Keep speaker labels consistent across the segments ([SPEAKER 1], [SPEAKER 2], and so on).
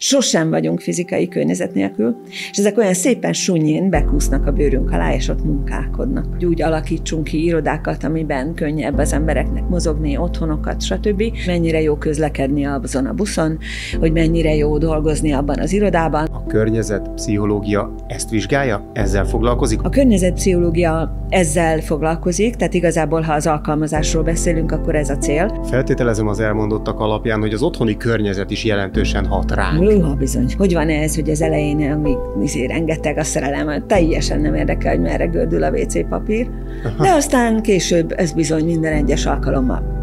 [SPEAKER 1] Sosem vagyunk fizikai környezet nélkül, és ezek olyan szépen sunyén bekúsznak a bőrünk alá, és ott munkálkodnak. úgy alakítsunk ki irodákat, amiben könnyebb az embereknek mozogni, otthonokat, stb. Mennyire jó közlekedni azon a buszon, hogy mennyire jó dolgozni abban az irodában. A
[SPEAKER 2] környezet pszichológia ezt vizsgálja? Ezzel foglalkozik? A
[SPEAKER 1] környezet pszichológia ezzel foglalkozik, tehát igazából, ha az alkalmazásról beszélünk, akkor ez a cél.
[SPEAKER 2] Feltételezem az elmondottak alapján, hogy az otthoni környezet is jelentősen hat rá
[SPEAKER 1] húha bizony. Hogy van ez, hogy az elején, amíg izé, rengeteg a szerelem, teljesen nem érdekel, hogy merre gördül a WC papír, Aha. de aztán később ez bizony minden egyes alkalommal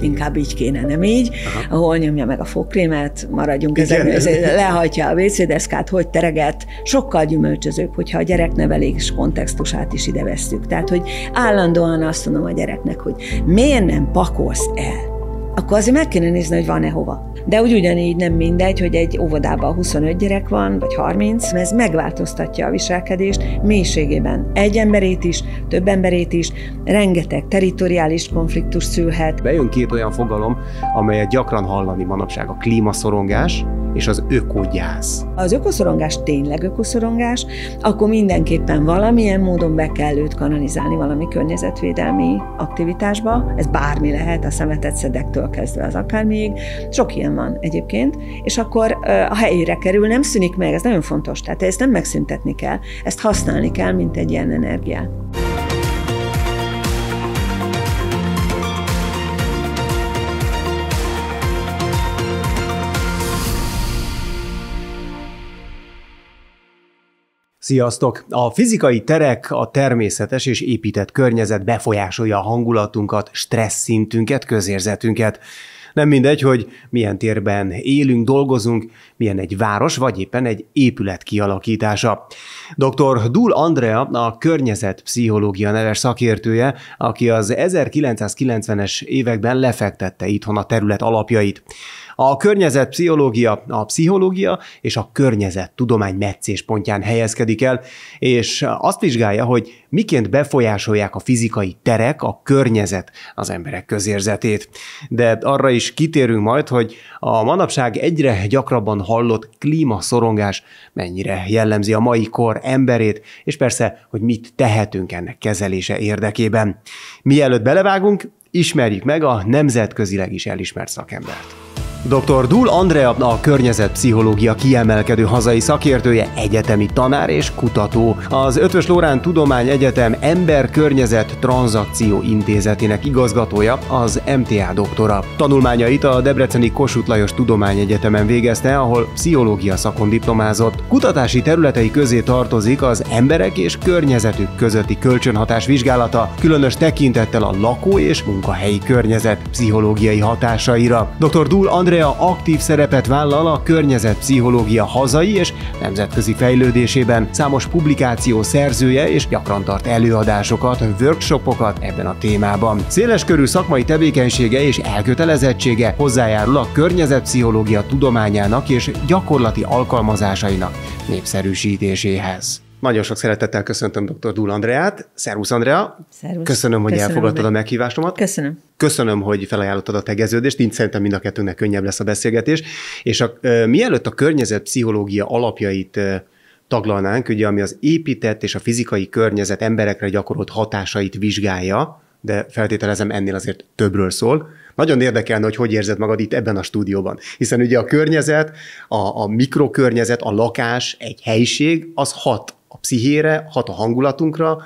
[SPEAKER 1] inkább így kéne, nem így, Aha. ahol nyomja meg a fogkrémet, maradjunk ezen, lehajtja a vécédeszkát, hogy tereget, sokkal gyümölcsözőbb, hogyha a gyereknevelés kontextusát is ide vesszük. Tehát, hogy állandóan azt mondom a gyereknek, hogy miért nem pakolsz el? akkor azért meg kéne nézni, hogy van-e hova. De úgy ugyanígy nem mindegy, hogy egy óvodában 25 gyerek van, vagy 30, ez megváltoztatja a viselkedést mélységében. Egy emberét is, több emberét is, rengeteg teritoriális konfliktus szülhet.
[SPEAKER 2] Bejön két olyan fogalom, amelyet gyakran hallani manapság, a klímaszorongás, és az ökogyász.
[SPEAKER 1] Az ökoszorongás tényleg ökoszorongás, akkor mindenképpen valamilyen módon be kell őt kanalizálni valami környezetvédelmi aktivitásba. Ez bármi lehet, a szemetet szedektől kezdve az akármiig. Sok ilyen van egyébként. És akkor a helyére kerül, nem szűnik meg, ez nagyon fontos. Tehát ezt nem megszüntetni kell, ezt használni kell, mint egy ilyen energiát.
[SPEAKER 2] Sziasztok! A fizikai terek, a természetes és épített környezet befolyásolja a hangulatunkat, stressz szintünket, közérzetünket. Nem mindegy, hogy milyen térben élünk, dolgozunk, milyen egy város, vagy éppen egy épület kialakítása. Dr. Dul Andrea, a környezetpszichológia neves szakértője, aki az 1990-es években lefektette itthon a terület alapjait. A környezetpszichológia, a pszichológia és a környezet meccés pontján helyezkedik el, és azt vizsgálja, hogy miként befolyásolják a fizikai terek, a környezet az emberek közérzetét. De arra is kitérünk majd, hogy a manapság egyre gyakrabban hallott klímaszorongás mennyire jellemzi a mai kor emberét, és persze, hogy mit tehetünk ennek kezelése érdekében. Mielőtt belevágunk, ismerjük meg a nemzetközileg is elismert szakembert. Dr. Dúl Andrea a környezetpszichológia kiemelkedő hazai szakértője, egyetemi tanár és kutató. Az Ötvös Lórán Tudomány Egyetem Ember-Környezet Transzakció Intézetének igazgatója, az MTA doktora. Tanulmányait a Debreceni Kossuth Lajos Tudományegyetemen végezte, ahol pszichológia szakon diplomázott. Kutatási területei közé tartozik az emberek és környezetük közötti kölcsönhatás vizsgálata, különös tekintettel a lakó és munkahelyi környezet pszichológiai hatásaira. Dr. Dúl Andrea Andrea aktív szerepet vállal a környezetpszichológia hazai és nemzetközi fejlődésében. Számos publikáció szerzője és gyakran tart előadásokat, workshopokat ebben a témában. körű szakmai tevékenysége és elkötelezettsége hozzájárul a környezetpszichológia tudományának és gyakorlati alkalmazásainak népszerűsítéséhez. Nagyon sok szeretettel köszöntöm dr. Dúl Andreát. Szervusz, Andrea! Szervusz. Köszönöm, hogy Köszönöm elfogadtad meg. a meghívásomat. Köszönöm. Köszönöm, hogy felajánlottad a tegeződést, így szerintem mind a kettőnek könnyebb lesz a beszélgetés. És a, e, mielőtt a környezetpszichológia alapjait e, taglalnánk, ugye, ami az épített és a fizikai környezet emberekre gyakorolt hatásait vizsgálja, de feltételezem ennél azért többről szól. Nagyon érdekelne, hogy hogy érzed magad itt ebben a stúdióban. Hiszen ugye a környezet, a, a mikrokörnyezet, a lakás, egy helyiség, az hat a pszichére, hat a hangulatunkra,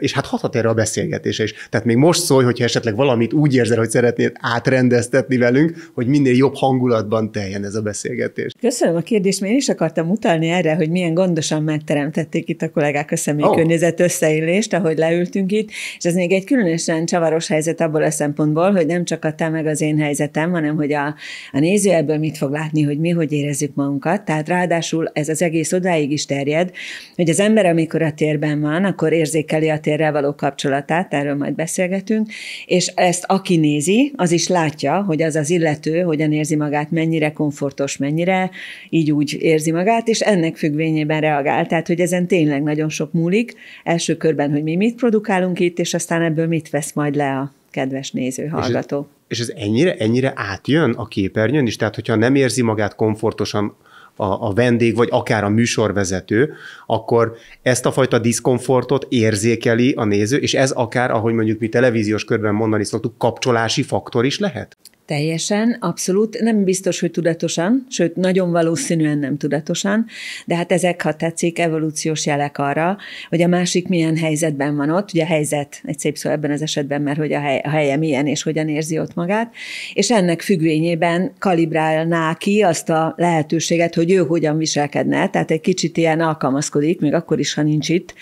[SPEAKER 2] és hát hathat erre a beszélgetése is. Tehát még most szólj, hogyha esetleg valamit úgy érzel, hogy szeretnéd átrendeztetni velünk, hogy minél jobb hangulatban teljen ez a beszélgetés.
[SPEAKER 1] Köszönöm a kérdést, mert én is akartam utalni erre, hogy milyen gondosan megteremtették itt a kollégák a személykörnyezet oh. összeillést, ahogy leültünk itt, és ez még egy különösen csavaros helyzet abból a szempontból, hogy nem csak a te meg az én helyzetem, hanem hogy a, a néző ebből mit fog látni, hogy mi hogy érezzük magunkat. Tehát ráadásul ez az egész odáig is terjed, hogy az ember, amikor a térben van, akkor érzékeli a térrel való kapcsolatát, erről majd beszélgetünk, és ezt aki nézi, az is látja, hogy az az illető hogyan érzi magát, mennyire komfortos, mennyire így úgy érzi magát, és ennek függvényében reagál. Tehát, hogy ezen tényleg nagyon sok múlik, első körben, hogy mi mit produkálunk itt, és aztán ebből mit vesz majd le a kedves néző, hallgató.
[SPEAKER 2] És ez, és ez ennyire, ennyire átjön a képernyőn is? Tehát, hogyha nem érzi magát komfortosan a, a vendég, vagy akár a műsorvezető, akkor ezt a fajta diszkomfortot érzékeli a néző, és ez akár, ahogy mondjuk mi televíziós körben mondani szoktuk, kapcsolási faktor is lehet?
[SPEAKER 1] Teljesen, abszolút. Nem biztos, hogy tudatosan, sőt, nagyon valószínűen nem tudatosan, de hát ezek, ha tetszik, evolúciós jelek arra, hogy a másik milyen helyzetben van ott. Ugye a helyzet egy szép szó ebben az esetben, mert hogy a, hely, a helye milyen és hogyan érzi ott magát, és ennek függvényében kalibrálná ki azt a lehetőséget, hogy ő hogyan viselkedne, tehát egy kicsit ilyen alkalmazkodik, még akkor is, ha nincs itt,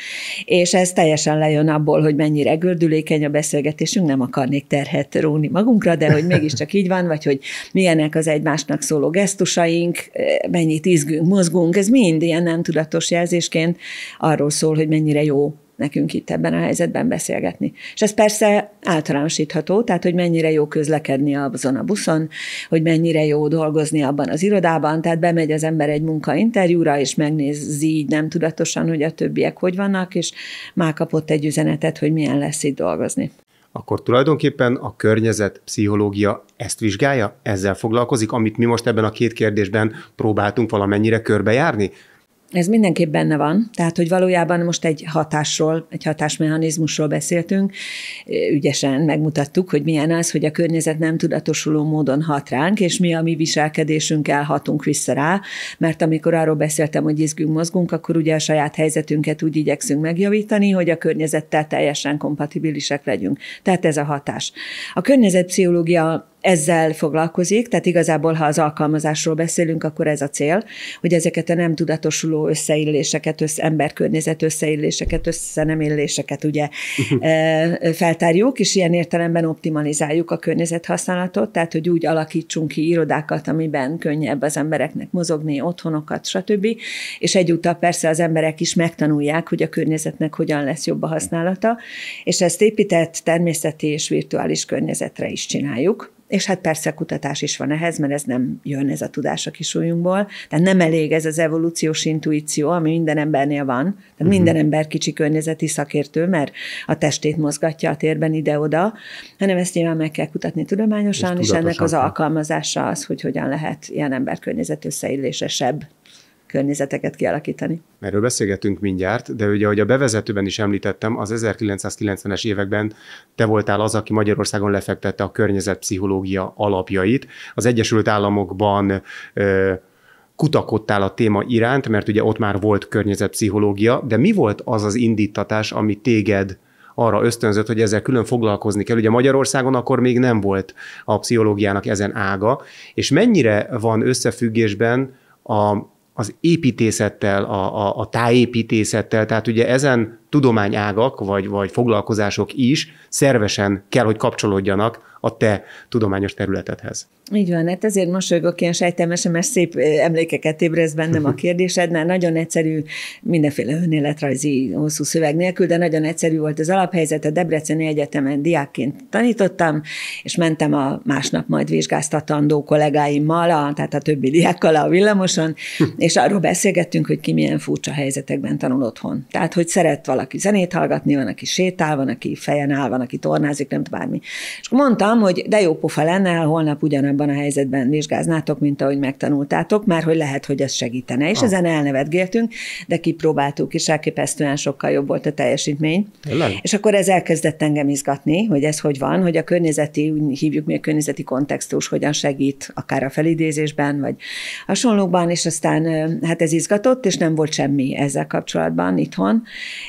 [SPEAKER 1] és ez teljesen lejön abból, hogy mennyire gördülékeny a beszélgetésünk, nem akarnék terhet róni magunkra, de hogy mégiscsak csak így van, vagy hogy milyenek az egymásnak szóló gesztusaink, eh, mennyit izgünk, mozgunk, ez mind ilyen nem tudatos jelzésként arról szól, hogy mennyire jó nekünk itt ebben a helyzetben beszélgetni. És ez persze általánosítható, tehát hogy mennyire jó közlekedni azon a buszon, hogy mennyire jó dolgozni abban az irodában, tehát bemegy az ember egy munkainterjúra, és megnézi így nem tudatosan, hogy a többiek hogy vannak, és már kapott egy üzenetet, hogy milyen lesz itt dolgozni
[SPEAKER 2] akkor tulajdonképpen a környezet pszichológia ezt vizsgálja, ezzel foglalkozik, amit mi most ebben a két kérdésben próbáltunk valamennyire körbejárni?
[SPEAKER 1] Ez mindenképp benne van, tehát hogy valójában most egy hatásról, egy hatásmechanizmusról beszéltünk, ügyesen megmutattuk, hogy milyen az, hogy a környezet nem tudatosuló módon hat ránk, és mi a mi viselkedésünkkel hatunk vissza rá, mert amikor arról beszéltem, hogy izgünk, mozgunk, akkor ugye a saját helyzetünket úgy igyekszünk megjavítani, hogy a környezettel teljesen kompatibilisek legyünk. Tehát ez a hatás. A környezetpszichológia ezzel foglalkozik, tehát igazából, ha az alkalmazásról beszélünk, akkor ez a cél, hogy ezeket a nem tudatosuló összeilléseket, össze, emberkörnyezet összeilléseket, összenemilléseket ugye mhm. e, feltárjuk, és ilyen értelemben optimalizáljuk a környezethasználatot, tehát hogy úgy alakítsunk ki irodákat, amiben könnyebb az embereknek mozogni, otthonokat, stb. És egyúttal persze az emberek is megtanulják, hogy a környezetnek hogyan lesz jobb a használata, és ezt épített természeti és virtuális környezetre is csináljuk és hát persze kutatás is van ehhez, mert ez nem jön ez a tudás a kisújunkból, tehát nem elég ez az evolúciós intuíció, ami minden embernél van, tehát uh-huh. minden ember kicsi környezeti szakértő, mert a testét mozgatja a térben ide-oda, hanem ezt nyilván meg kell kutatni tudományosan, és, és ennek az alkalmazása az, hogy hogyan lehet ilyen környezet összeillésesebb környezeteket kialakítani.
[SPEAKER 2] Erről beszélgetünk mindjárt, de ugye, ahogy a bevezetőben is említettem, az 1990-es években te voltál az, aki Magyarországon lefektette a környezetpszichológia alapjait. Az Egyesült Államokban ö, kutakodtál a téma iránt, mert ugye ott már volt környezetpszichológia, de mi volt az az indítatás, ami téged arra ösztönzött, hogy ezzel külön foglalkozni kell. Ugye Magyarországon akkor még nem volt a pszichológiának ezen ága, és mennyire van összefüggésben a az építészettel, a, a, a tájépítészettel, tehát ugye ezen tudományágak vagy, vagy foglalkozások is szervesen kell, hogy kapcsolódjanak a te tudományos területedhez.
[SPEAKER 1] Így van, hát ezért mosolygok ilyen sejtelmesen, mert szép emlékeket ébrez bennem a mert Nagyon egyszerű, mindenféle önéletrajzi hosszú szöveg nélkül, de nagyon egyszerű volt az alaphelyzet. A Debreceni Egyetemen diákként tanítottam, és mentem a másnap majd vizsgáztatandó kollégáimmal, a, tehát a többi diákkal a villamoson, és arról beszélgettünk, hogy ki milyen furcsa helyzetekben tanul otthon. Tehát, hogy szeret valaki zenét hallgatni, van, aki sétál, van, aki fejen áll, van, aki tornázik, nem tudom, bármi. És mondtam, hogy de jó pofa lenne, holnap ugyanabban ugyanabban a helyzetben vizsgáznátok, mint ahogy megtanultátok, mert hogy lehet, hogy ez segítene. És ah. ezen elnevetgéltünk, de kipróbáltuk, és elképesztően sokkal jobb volt a teljesítmény. Ellen. És akkor ez elkezdett engem izgatni, hogy ez hogy van, hogy a környezeti, úgy hívjuk mi a környezeti kontextus, hogyan segít, akár a felidézésben, vagy hasonlókban, és aztán hát ez izgatott, és nem volt semmi ezzel kapcsolatban itthon,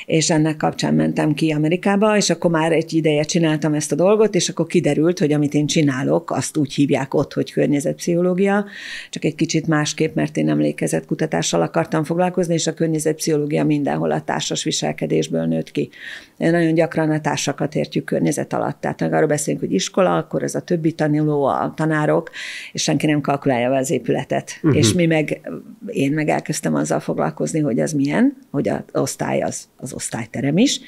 [SPEAKER 1] és ennek kapcsán mentem ki Amerikába, és akkor már egy ideje csináltam ezt a dolgot, és akkor kiderült, hogy amit én csinálok, azt úgy hívják ott ott, hogy környezetpszichológia, csak egy kicsit másképp, mert én kutatással, akartam foglalkozni, és a környezetpszichológia mindenhol a társas viselkedésből nőtt ki. Nagyon gyakran a társakat értjük környezet alatt, tehát meg arról beszélünk, hogy iskola, akkor ez a többi tanuló, a tanárok, és senki nem kalkulálja be az épületet. Uh-huh. És mi meg, én meg elkezdtem azzal foglalkozni, hogy az milyen, hogy az osztály az, az osztályterem is,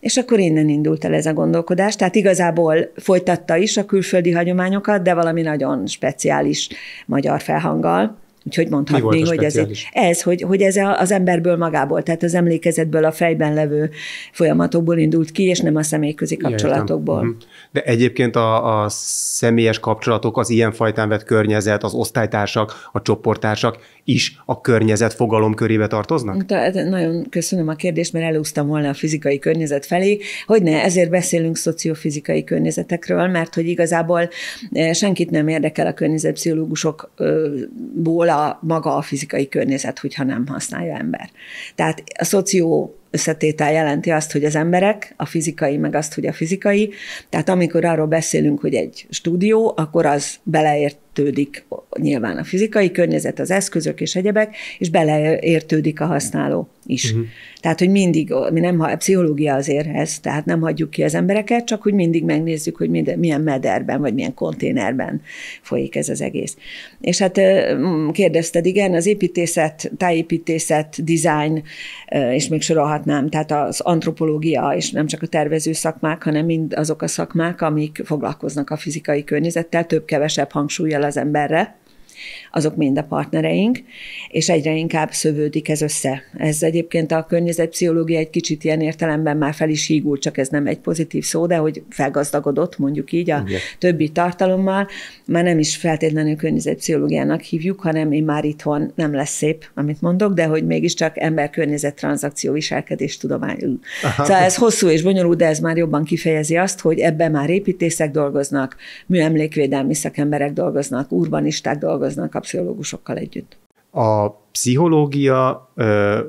[SPEAKER 1] és akkor innen indult el ez a gondolkodás, tehát igazából folytatta is a külföldi hagyományokat, de valami nagyon nagyon speciális magyar felhanggal. Úgyhogy mondhatni, hogy ez, ez hogy, hogy ez az emberből magából, tehát az emlékezetből, a fejben levő folyamatokból indult ki, és nem a személyközi kapcsolatokból. Ja, mhm.
[SPEAKER 2] De egyébként a, a személyes kapcsolatok, az ilyen fajtán vett környezet, az osztálytársak, a csoporttársak, is a környezet fogalom körébe tartoznak?
[SPEAKER 1] Tehát nagyon köszönöm a kérdést, mert elúsztam volna a fizikai környezet felé. Hogy ne, ezért beszélünk szociofizikai környezetekről, mert hogy igazából e, senkit nem érdekel a környezetpszichológusokból a maga a fizikai környezet, hogyha nem használja ember. Tehát a szoció összetétel jelenti azt, hogy az emberek, a fizikai, meg azt, hogy a fizikai. Tehát amikor arról beszélünk, hogy egy stúdió, akkor az beleértődik nyilván a fizikai környezet, az eszközök és egyebek, és beleértődik a használó is. Uh-huh. Tehát, hogy mindig, mi nem, ha pszichológia az érhez, tehát nem hagyjuk ki az embereket, csak hogy mindig megnézzük, hogy minden, milyen mederben, vagy milyen konténerben folyik ez az egész. És hát kérdezted, igen, az építészet, tájépítészet, design, és még sorolhatnám, tehát az antropológia, és nem csak a tervező szakmák, hanem mind azok a szakmák, amik foglalkoznak a fizikai környezettel, több-kevesebb hangsúlyjal az emberre, azok mind a partnereink, és egyre inkább szövődik ez össze. Ez egyébként a környezetpszichológia egy kicsit ilyen értelemben már fel is hígult, csak ez nem egy pozitív szó, de hogy felgazdagodott mondjuk így a Ugye. többi tartalommal, már nem is feltétlenül környezetpszichológiának hívjuk, hanem én már itthon nem lesz szép, amit mondok, de hogy mégiscsak ember-környezet tranzakció viselkedés tudomány Szóval ez hosszú és bonyolult, de ez már jobban kifejezi azt, hogy ebben már építészek dolgoznak, műemlékvédelmi szakemberek dolgoznak, urbanisták dolgoznak, dolgoznak a pszichológusokkal együtt.
[SPEAKER 2] A pszichológia ö,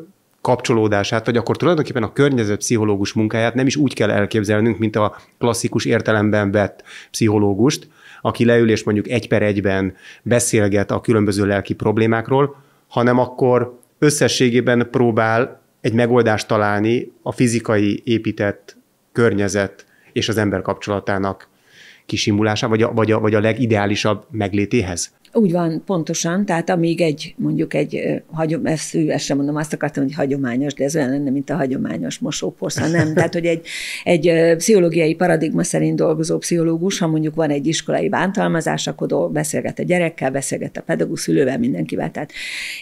[SPEAKER 2] kapcsolódását, vagy akkor tulajdonképpen a környező pszichológus munkáját nem is úgy kell elképzelnünk, mint a klasszikus értelemben vett pszichológust, aki leül és mondjuk egy per egyben beszélget a különböző lelki problémákról, hanem akkor összességében próbál egy megoldást találni a fizikai épített környezet és az ember kapcsolatának kisimulása, vagy a, vagy a, vagy a legideálisabb meglétéhez?
[SPEAKER 1] Úgy van, pontosan, tehát amíg egy, mondjuk egy, hagyom, ezt, ezt sem mondom, azt akartam, hogy hagyományos, de ez olyan lenne, mint a hagyományos mosóporszal, nem? Tehát, hogy egy, egy pszichológiai paradigma szerint dolgozó pszichológus, ha mondjuk van egy iskolai bántalmazás, akkor beszélget a gyerekkel, beszélget a pedagógus szülővel, mindenkivel, tehát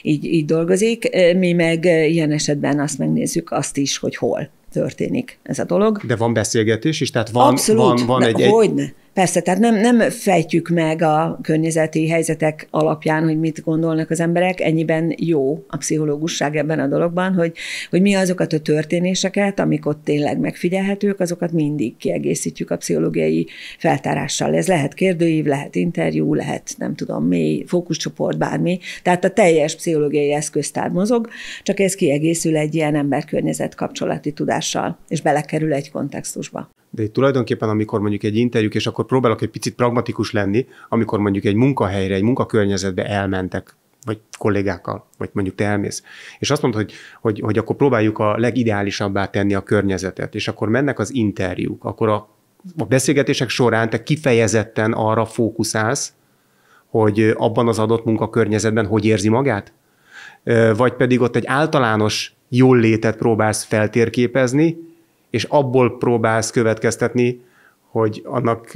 [SPEAKER 1] így, így dolgozik. Mi meg ilyen esetben azt megnézzük azt is, hogy hol történik
[SPEAKER 2] ez a dolog. De van beszélgetés is, tehát van, Abszolút, van, van egy... Hogyne. Egy...
[SPEAKER 1] Persze, tehát nem, nem fejtjük meg a környezeti helyzetek alapján, hogy mit gondolnak az emberek, ennyiben jó a pszichológusság ebben a dologban, hogy, hogy mi azokat a történéseket, amik ott tényleg megfigyelhetők, azokat mindig kiegészítjük a pszichológiai feltárással. Ez lehet kérdőív, lehet interjú, lehet nem tudom, mély fókuszcsoport, bármi. Tehát a teljes pszichológiai eszköztár mozog, csak ez kiegészül egy ilyen ember-környezet kapcsolati tudással, és belekerül egy kontextusba
[SPEAKER 2] de itt tulajdonképpen, amikor mondjuk egy interjúk, és akkor próbálok egy picit pragmatikus lenni, amikor mondjuk egy munkahelyre, egy munkakörnyezetbe elmentek, vagy kollégákkal, vagy mondjuk te elmész. És azt mondod, hogy, hogy, hogy akkor próbáljuk a legideálisabbá tenni a környezetet, és akkor mennek az interjúk, akkor a, a beszélgetések során te kifejezetten arra fókuszálsz, hogy abban az adott munkakörnyezetben hogy érzi magát? Vagy pedig ott egy általános jól létet próbálsz feltérképezni, és abból próbálsz következtetni, hogy annak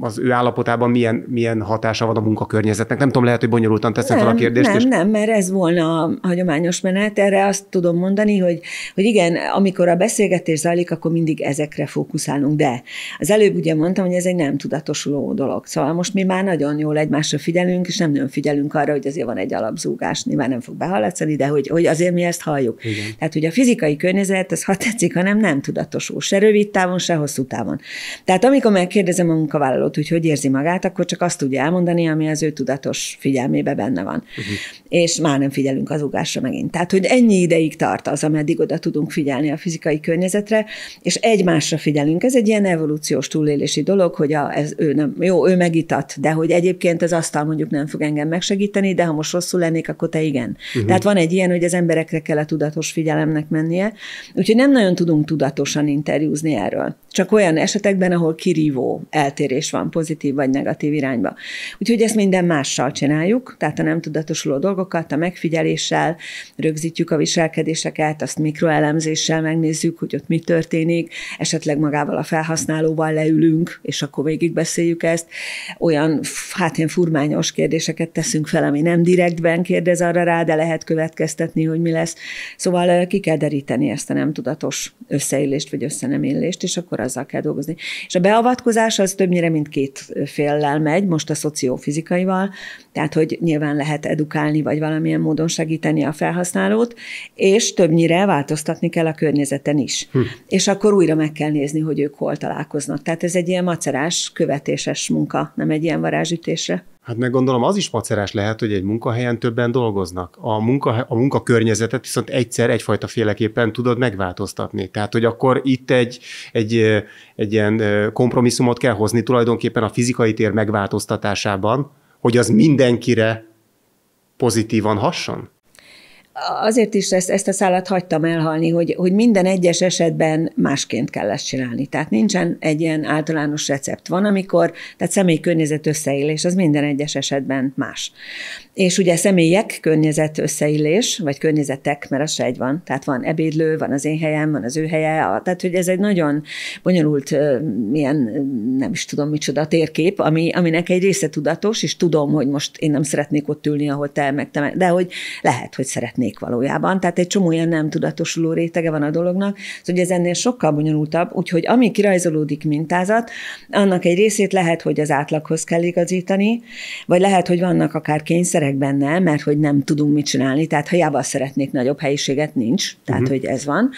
[SPEAKER 2] az ő állapotában milyen, milyen hatása van a munkakörnyezetnek. Nem tudom, lehet, hogy bonyolultan teszem fel a kérdést. Nem, és... nem,
[SPEAKER 1] mert ez volna a hagyományos menet. Erre azt tudom mondani, hogy, hogy igen, amikor a beszélgetés zajlik, akkor mindig ezekre fókuszálunk. De az előbb ugye mondtam, hogy ez egy nem tudatosuló dolog. Szóval most mi már nagyon jól egymásra figyelünk, és nem nagyon figyelünk arra, hogy azért van egy alapzúgás. Nyilván nem fog behallatszani, de hogy, hogy azért mi ezt halljuk. Igen. Tehát, hogy a fizikai környezet, ez ha tetszik, hanem nem tudatosul. Se rövid távon, se hosszú távon van. Tehát amikor megkérdezem a munkavállalót, hogy hogy érzi magát, akkor csak azt tudja elmondani, ami az ő tudatos figyelmébe benne van. Uh-huh. És már nem figyelünk az ugásra megint. Tehát, hogy ennyi ideig tart az, ameddig oda tudunk figyelni a fizikai környezetre, és egymásra figyelünk. Ez egy ilyen evolúciós túlélési dolog, hogy a, ez ő nem, jó, ő megitat, de hogy egyébként az asztal mondjuk nem fog engem megsegíteni, de ha most rosszul lennék, akkor te igen. Uh-huh. Tehát van egy ilyen, hogy az emberekre kell a tudatos figyelemnek mennie. Úgyhogy nem nagyon tudunk tudatosan interjúzni erről. Csak olyan esetekben, ahol kirívó eltérés van pozitív vagy negatív irányba. Úgyhogy ezt minden mással csináljuk, tehát a nem tudatosuló dolgokat, a megfigyeléssel, rögzítjük a viselkedéseket, azt mikroelemzéssel megnézzük, hogy ott mi történik, esetleg magával a felhasználóval leülünk, és akkor végigbeszéljük ezt. Olyan, hát ilyen furmányos kérdéseket teszünk fel, ami nem direktben kérdez arra rá, de lehet következtetni, hogy mi lesz. Szóval ki kell deríteni ezt a nem tudatos összeillést vagy összenemillést, és akkor azzal kell dolgozni. És a beavatkozás az többnyire mint két féllel megy, most a szociófizikaival, tehát hogy nyilván lehet edukálni, vagy valamilyen módon segíteni a felhasználót, és többnyire változtatni kell a környezeten is. Hm. És akkor újra meg kell nézni, hogy ők hol találkoznak. Tehát ez egy ilyen macerás, követéses munka, nem egy ilyen varázsütésre
[SPEAKER 2] Hát meg gondolom az is macerás lehet, hogy egy munkahelyen többen dolgoznak. A, munka, a munkakörnyezetet viszont egyszer egyfajta féleképpen tudod megváltoztatni. Tehát, hogy akkor itt egy, egy, egy ilyen kompromisszumot kell hozni tulajdonképpen a fizikai tér megváltoztatásában, hogy az mindenkire pozitívan hasson?
[SPEAKER 1] azért is ezt, ezt a szállat hagytam elhalni, hogy, hogy minden egyes esetben másként kell ezt csinálni. Tehát nincsen egy ilyen általános recept. Van, amikor, tehát személyi környezet összeélés, az minden egyes esetben más. És ugye személyek, környezet összeillés, vagy környezetek, mert az se egy van. Tehát van ebédlő, van az én helyem, van az ő helye. A, tehát, hogy ez egy nagyon bonyolult, milyen, nem is tudom micsoda térkép, ami, aminek egy része tudatos, és tudom, hogy most én nem szeretnék ott ülni, ahol te meg te, de hogy lehet, hogy szeretnék valójában. Tehát egy csomó ilyen nem tudatosuló rétege van a dolognak, szóval ez ennél sokkal bonyolultabb, úgyhogy ami kirajzolódik mintázat, annak egy részét lehet, hogy az átlaghoz kell igazítani, vagy lehet, hogy vannak akár kényszerek, kesereg benne, mert hogy nem tudunk mit csinálni, tehát ha hiába szeretnék nagyobb helyiséget, nincs, tehát uh-huh. hogy ez van,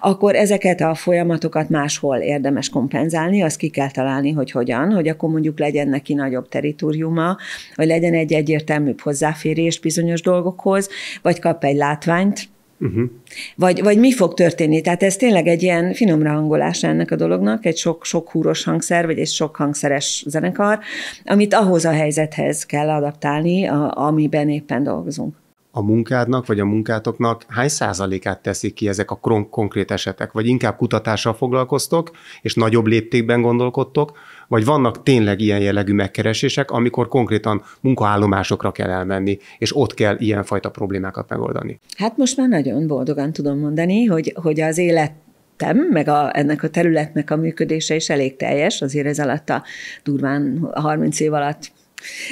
[SPEAKER 1] akkor ezeket a folyamatokat máshol érdemes kompenzálni, azt ki kell találni, hogy hogyan, hogy akkor mondjuk legyen neki nagyobb teritoriuma, vagy legyen egy egyértelműbb hozzáférés bizonyos dolgokhoz, vagy kap egy látványt, Uh-huh. Vagy, vagy mi fog történni? Tehát ez tényleg egy ilyen finomra hangolás ennek a dolognak, egy sok, sok húros hangszer, vagy egy sok hangszeres zenekar, amit ahhoz a helyzethez kell adaptálni, a, amiben éppen dolgozunk.
[SPEAKER 2] A munkádnak, vagy a munkátoknak hány százalékát teszik ki ezek a konkrét esetek? Vagy inkább kutatással foglalkoztok, és nagyobb léptékben gondolkodtok, vagy vannak tényleg ilyen jellegű megkeresések, amikor konkrétan munkaállomásokra kell elmenni, és ott kell ilyenfajta problémákat megoldani?
[SPEAKER 1] Hát most már nagyon boldogan tudom mondani, hogy, hogy az élet meg a, ennek a területnek a működése is elég teljes, azért ez alatt a durván 30 év alatt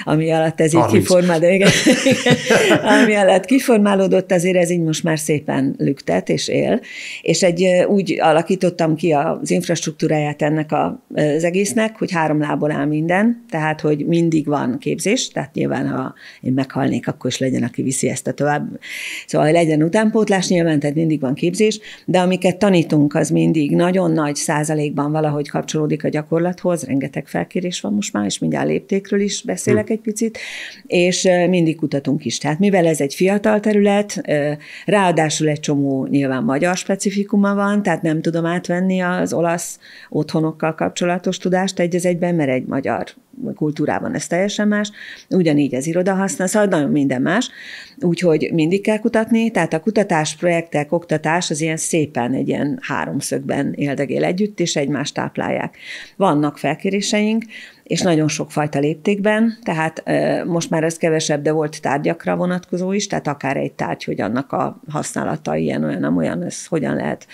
[SPEAKER 1] ami alatt ez így kiformálódott, igen, igen, ami alatt kiformálódott, azért ez így most már szépen lüktet és él. És egy úgy alakítottam ki az infrastruktúráját ennek a, az egésznek, hogy három lából áll minden, tehát hogy mindig van képzés, tehát nyilván ha én meghalnék, akkor is legyen, aki viszi ezt a tovább. Szóval hogy legyen utánpótlás nyilván, tehát mindig van képzés, de amiket tanítunk, az mindig nagyon nagy százalékban valahogy kapcsolódik a gyakorlathoz, rengeteg felkérés van most már, és mindjárt léptékről is beszélünk, beszélek egy picit, és mindig kutatunk is. Tehát mivel ez egy fiatal terület, ráadásul egy csomó nyilván magyar specifikuma van, tehát nem tudom átvenni az olasz otthonokkal kapcsolatos tudást egy egyben, mert egy magyar kultúrában ez teljesen más, ugyanígy az irodahasznál, szóval nagyon minden más, úgyhogy mindig kell kutatni, tehát a kutatás, projektek, oktatás az ilyen szépen egy ilyen háromszögben éldegél együtt, és egymást táplálják. Vannak felkéréseink, és nagyon sok fajta léptékben, tehát most már ez kevesebb, de volt tárgyakra vonatkozó is, tehát akár egy tárgy, hogy annak a használata ilyen, olyan, olyan, ez hogyan lehet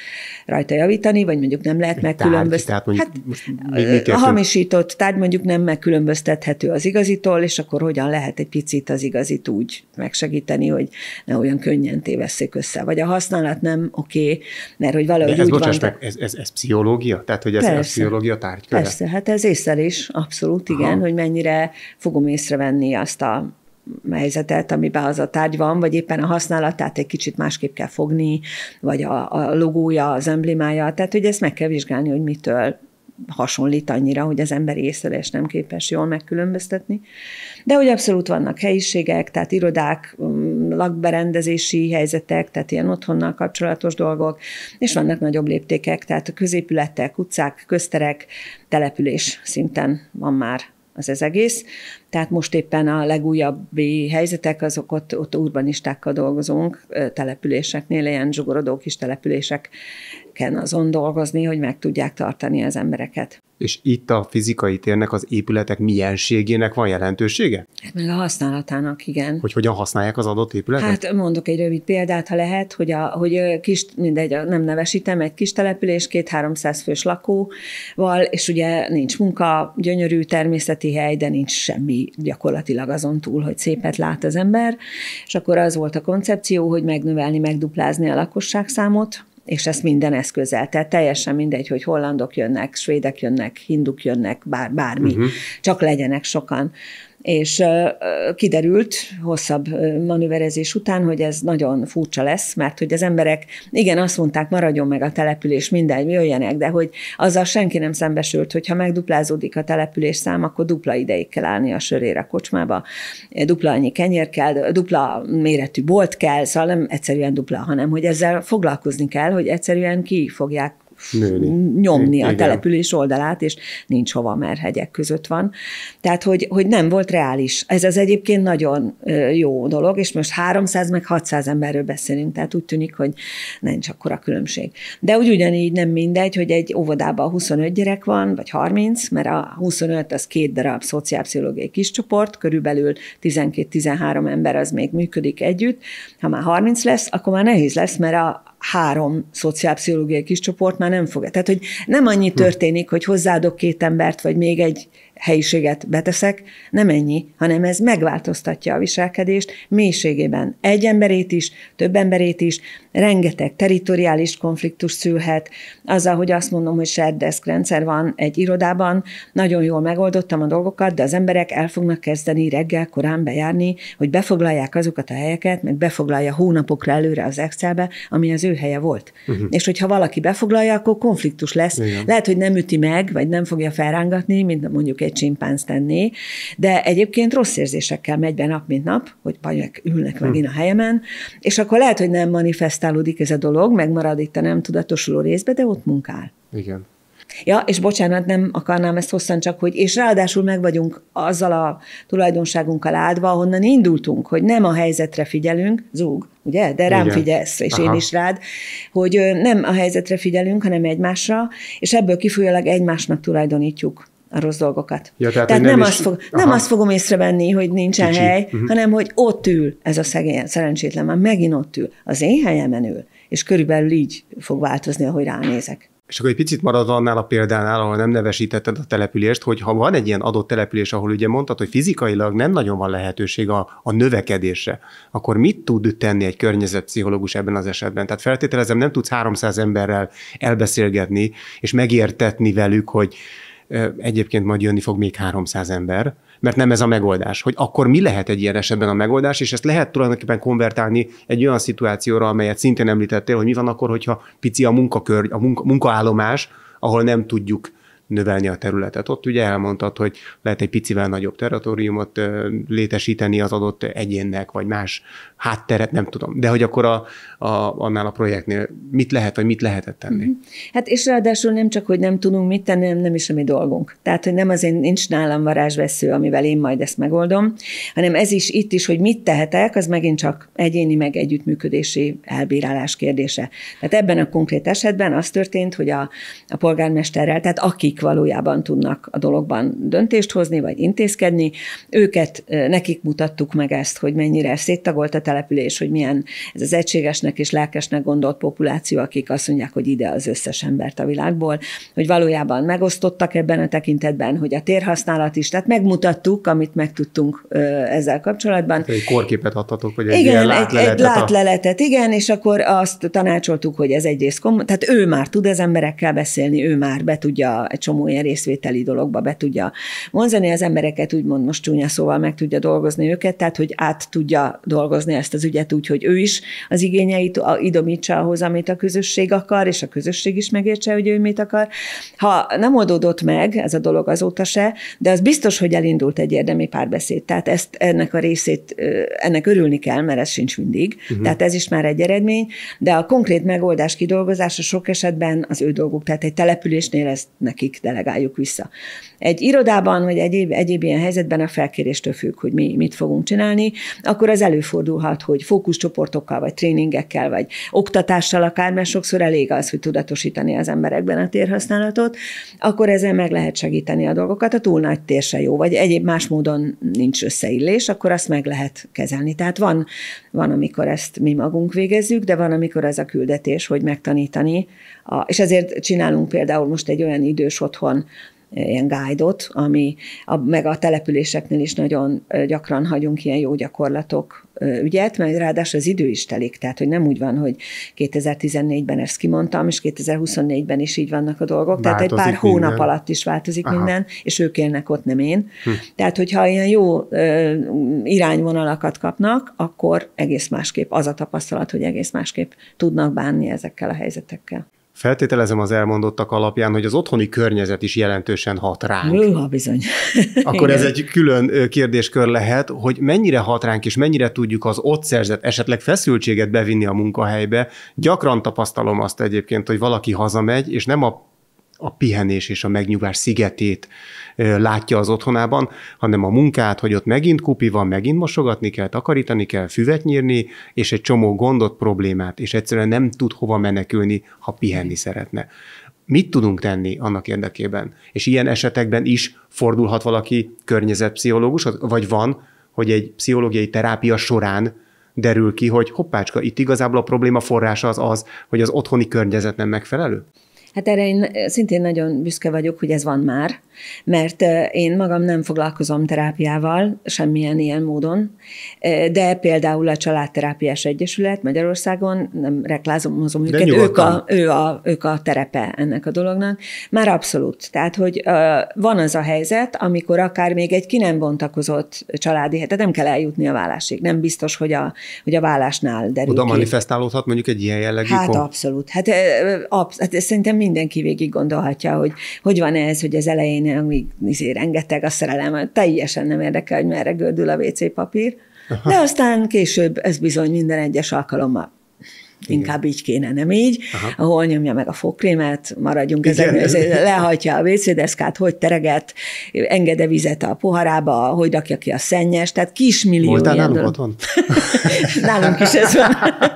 [SPEAKER 1] rajta javítani, vagy mondjuk nem lehet megkülönböztetni.
[SPEAKER 2] Hát, a
[SPEAKER 1] hamisított tárgy mondjuk nem megkülönböztetni, megkülönböztethető az igazitól, és akkor hogyan lehet egy picit az igazit úgy megsegíteni, hogy ne olyan könnyen tévesszék össze. Vagy a használat nem oké, okay, mert hogy valahogy ez, úgy bocsáss van,
[SPEAKER 2] ez, ez, ez pszichológia? Tehát, hogy ez persze, a pszichológia tárgyköre? Persze,
[SPEAKER 1] hát ez észlelés, abszolút, igen, Aha. hogy mennyire fogom észrevenni azt a helyzetet, amiben az a tárgy van, vagy éppen a használatát egy kicsit másképp kell fogni, vagy a, a logója, az emblémája, tehát hogy ezt meg kell vizsgálni, hogy mitől hasonlít annyira, hogy az ember észre és nem képes jól megkülönböztetni. De hogy abszolút vannak helyiségek, tehát irodák, mm, lakberendezési helyzetek, tehát ilyen otthonnal kapcsolatos dolgok, és vannak nagyobb léptékek, tehát a középületek, utcák, közterek, település szinten van már az ez egész. Tehát most éppen a legújabbi helyzetek, azok ott, ott urbanistákkal dolgozunk, településeknél, ilyen zsugorodó kis településeken azon dolgozni, hogy meg tudják tartani az embereket.
[SPEAKER 2] És itt a fizikai térnek, az épületek mienségének van jelentősége?
[SPEAKER 1] Hát meg a használatának, igen.
[SPEAKER 2] Hogy hogyan használják az adott épületet? Hát
[SPEAKER 1] mondok egy rövid példát, ha lehet, hogy, a, hogy kis, mindegy, nem nevesítem, egy kis település, két 300 fős lakóval, és ugye nincs munka, gyönyörű természeti hely, de nincs semmi gyakorlatilag azon túl, hogy szépet lát az ember, és akkor az volt a koncepció, hogy megnövelni, megduplázni a lakosság számot, és ezt minden eszközzel. Tehát teljesen mindegy, hogy hollandok jönnek, svédek jönnek, hinduk jönnek, bár, bármi, uh-huh. csak legyenek sokan és kiderült hosszabb manőverezés után, hogy ez nagyon furcsa lesz, mert hogy az emberek, igen, azt mondták, maradjon meg a település, minden, jöjjenek, de hogy azzal senki nem szembesült, hogy ha megduplázódik a település szám, akkor dupla ideig kell állni a sörére a kocsmába, dupla annyi kenyér kell, dupla méretű bolt kell, szóval nem egyszerűen dupla, hanem hogy ezzel foglalkozni kell, hogy egyszerűen ki fogják
[SPEAKER 2] Nőni. nyomni Igen. a település
[SPEAKER 1] oldalát, és nincs hova, mert hegyek között van. Tehát, hogy, hogy nem volt reális. Ez az egyébként nagyon jó dolog, és most 300 meg 600 emberről beszélünk, tehát úgy tűnik, hogy nincs akkora különbség. De úgy ugyanígy nem mindegy, hogy egy óvodában 25 gyerek van, vagy 30, mert a 25 az két darab szociálpszichológiai csoport körülbelül 12-13 ember az még működik együtt. Ha már 30 lesz, akkor már nehéz lesz, mert a, három szociálpszichológiai kis csoport már nem fog. Tehát, hogy nem annyi hm. történik, hogy hozzáadok két embert, vagy még egy helyiséget beteszek, nem ennyi, hanem ez megváltoztatja a viselkedést mélységében. Egy emberét is, több emberét is, rengeteg teritoriális konfliktus szülhet. Azzal, hogy azt mondom, hogy shared desk rendszer van egy irodában, nagyon jól megoldottam a dolgokat, de az emberek el fognak kezdeni reggel korán bejárni, hogy befoglalják azokat a helyeket, meg befoglalja hónapokra előre az Excelbe, ami az ő helye volt. Uh-huh. És hogyha valaki befoglalja, akkor konfliktus lesz. Igen. Lehet, hogy nem üti meg, vagy nem fogja felrángatni, mint mondjuk egy csimpánzt tenni, de egyébként rossz érzésekkel megy be nap, mint nap, hogy bajok ülnek hmm. a helyemen, és akkor lehet, hogy nem manifestálódik ez a dolog, megmarad itt a nem tudatosuló részbe, de ott munkál. Igen. Ja, és bocsánat, nem akarnám ezt hosszan csak, hogy, és ráadásul meg vagyunk azzal a tulajdonságunkkal áldva, ahonnan indultunk, hogy nem a helyzetre figyelünk, zúg, ugye? De rám Igen. figyelsz, és Aha. én is rád, hogy nem a helyzetre figyelünk, hanem egymásra, és ebből kifolyólag egymásnak tulajdonítjuk a rossz dolgokat. Ja, tehát tehát nem, nem, azt fog, nem azt fogom észrevenni, hogy nincsen Kicsi. hely, uh-huh. hanem hogy ott ül ez a szegény, szerencsétlen, már megint ott ül. Az én helyemen ül, és körülbelül így fog változni, ahogy ránézek.
[SPEAKER 2] És akkor egy picit marad annál a példánál, ahol nem nevesítetted a települést, hogy ha van egy ilyen adott település, ahol ugye mondtad, hogy fizikailag nem nagyon van lehetőség a, a növekedésre, akkor mit tud tenni egy környezetpszichológus ebben az esetben? Tehát feltételezem, nem tudsz 300 emberrel elbeszélgetni, és megértetni velük, hogy egyébként majd jönni fog még 300 ember, mert nem ez a megoldás. Hogy akkor mi lehet egy ilyen esetben a megoldás, és ezt lehet tulajdonképpen konvertálni egy olyan szituációra, amelyet szintén említettél, hogy mi van akkor, hogyha pici a munkakör, a munka, munkaállomás, ahol nem tudjuk növelni a területet. Ott ugye elmondtad, hogy lehet egy picivel nagyobb territoriumot létesíteni az adott egyénnek, vagy más hátteret nem tudom. De hogy akkor a, a, annál a projektnél mit lehet, vagy mit lehetett tenni?
[SPEAKER 1] Mhm. Hát és ráadásul nem csak, hogy nem tudunk mit tenni, nem, nem is a mi dolgunk. Tehát, hogy nem azért nincs nálam varázsvesző, amivel én majd ezt megoldom, hanem ez is itt is, hogy mit tehetek, az megint csak egyéni meg együttműködési elbírálás kérdése. Tehát ebben a konkrét esetben az történt, hogy a, a polgármesterrel, tehát akik valójában tudnak a dologban döntést hozni, vagy intézkedni, őket, nekik mutattuk meg ezt, hogy mennyire széttagolt a település, hogy milyen ez az egységesnek és lelkesnek gondolt populáció, akik azt mondják, hogy ide az összes embert a világból, hogy valójában megosztottak ebben a tekintetben, hogy a térhasználat is, tehát megmutattuk, amit megtudtunk ezzel kapcsolatban. Hát
[SPEAKER 2] egy korképet adtatok, hogy egy igen, ilyen Egy, egy látleletet,
[SPEAKER 1] a... igen, és akkor azt tanácsoltuk, hogy ez egyrészt, kom- tehát ő már tud az emberekkel beszélni, ő már be tudja egy csomó ilyen részvételi dologba, be tudja vonzani az embereket, úgymond most csúnya szóval meg tudja dolgozni őket, tehát hogy át tudja dolgozni megoldani ezt az ügyet úgy, hogy ő is az igényeit idomítsa ahhoz, amit a közösség akar, és a közösség is megértse, hogy ő mit akar. Ha nem oldódott meg ez a dolog azóta se, de az biztos, hogy elindult egy érdemi párbeszéd. Tehát ezt ennek a részét, ennek örülni kell, mert ez sincs mindig. Uh-huh. Tehát ez is már egy eredmény, de a konkrét megoldás kidolgozása sok esetben az ő dolguk. Tehát egy településnél ezt nekik delegáljuk vissza. Egy irodában, vagy egyéb, egyéb ilyen helyzetben a felkéréstől függ, hogy mi mit fogunk csinálni, akkor az előfordul rohadt, hogy fókuszcsoportokkal, vagy tréningekkel, vagy oktatással akár, mert sokszor elég az, hogy tudatosítani az emberekben a térhasználatot, akkor ezzel meg lehet segíteni a dolgokat. A túl nagy tér se jó, vagy egyéb más módon nincs összeillés, akkor azt meg lehet kezelni. Tehát van, van amikor ezt mi magunk végezzük, de van, amikor ez a küldetés, hogy megtanítani. A, és ezért csinálunk például most egy olyan idős otthon ilyen guide-ot, ami a, meg a településeknél is nagyon gyakran hagyunk ilyen jó gyakorlatok ügyet, mert ráadásul az idő is telik, tehát hogy nem úgy van, hogy 2014-ben ezt kimondtam, és 2024-ben is így vannak a dolgok, változik tehát egy pár minden. hónap alatt is változik Aha. minden, és ők élnek ott, nem én. Hm. Tehát, hogyha ilyen jó ö, irányvonalakat kapnak, akkor egész másképp az a tapasztalat, hogy egész másképp tudnak bánni ezekkel a helyzetekkel.
[SPEAKER 2] Feltételezem az elmondottak alapján, hogy az otthoni környezet is jelentősen hat ránk. Ha bizony. Akkor Igen. ez egy külön kérdéskör lehet, hogy mennyire hat ránk, és mennyire tudjuk az ott szerzett esetleg feszültséget bevinni a munkahelybe. Gyakran tapasztalom azt egyébként, hogy valaki hazamegy, és nem a a pihenés és a megnyugvás szigetét látja az otthonában, hanem a munkát, hogy ott megint kupi van, megint mosogatni kell, takarítani kell, füvet nyírni, és egy csomó gondot, problémát, és egyszerűen nem tud hova menekülni, ha pihenni szeretne. Mit tudunk tenni annak érdekében? És ilyen esetekben is fordulhat valaki környezetpszichológus, vagy van, hogy egy pszichológiai terápia során derül ki, hogy hoppácska, itt igazából a probléma forrása az az, hogy az otthoni környezet nem megfelelő?
[SPEAKER 1] Hát erre én szintén nagyon büszke vagyok, hogy ez van már, mert én magam nem foglalkozom terápiával semmilyen ilyen módon, de például a Családterápiás Egyesület Magyarországon, nem reklázomozom őket, ők a, ő a, ők a terepe ennek a dolognak, már abszolút. Tehát, hogy van az a helyzet, amikor akár még egy ki nem bontakozott családi, tehát nem kell eljutni a vállásig, nem biztos, hogy a, hogy a vállásnál derül Oda ki.
[SPEAKER 2] manifestálódhat mondjuk egy ilyen jellegű? Hát kom-
[SPEAKER 1] abszolút. Hát, absz- hát szerintem mindenki végig gondolhatja, hogy hogy van ez, hogy az elején, amíg izé, rengeteg a szerelem, teljesen nem érdekel, hogy merre gördül a WC papír, de aztán később ez bizony minden egyes alkalommal igen. Inkább így kéne, nem így. Aha. Ahol nyomja meg a fogkrémet, maradjunk Igen. ezen, lehajtja a vécédeszkát, hogy tereget, engede vizet a poharába, hogy rakja ki a szennyes, tehát kismillió. Voltál nálunk dolog. otthon? nálunk is ez van.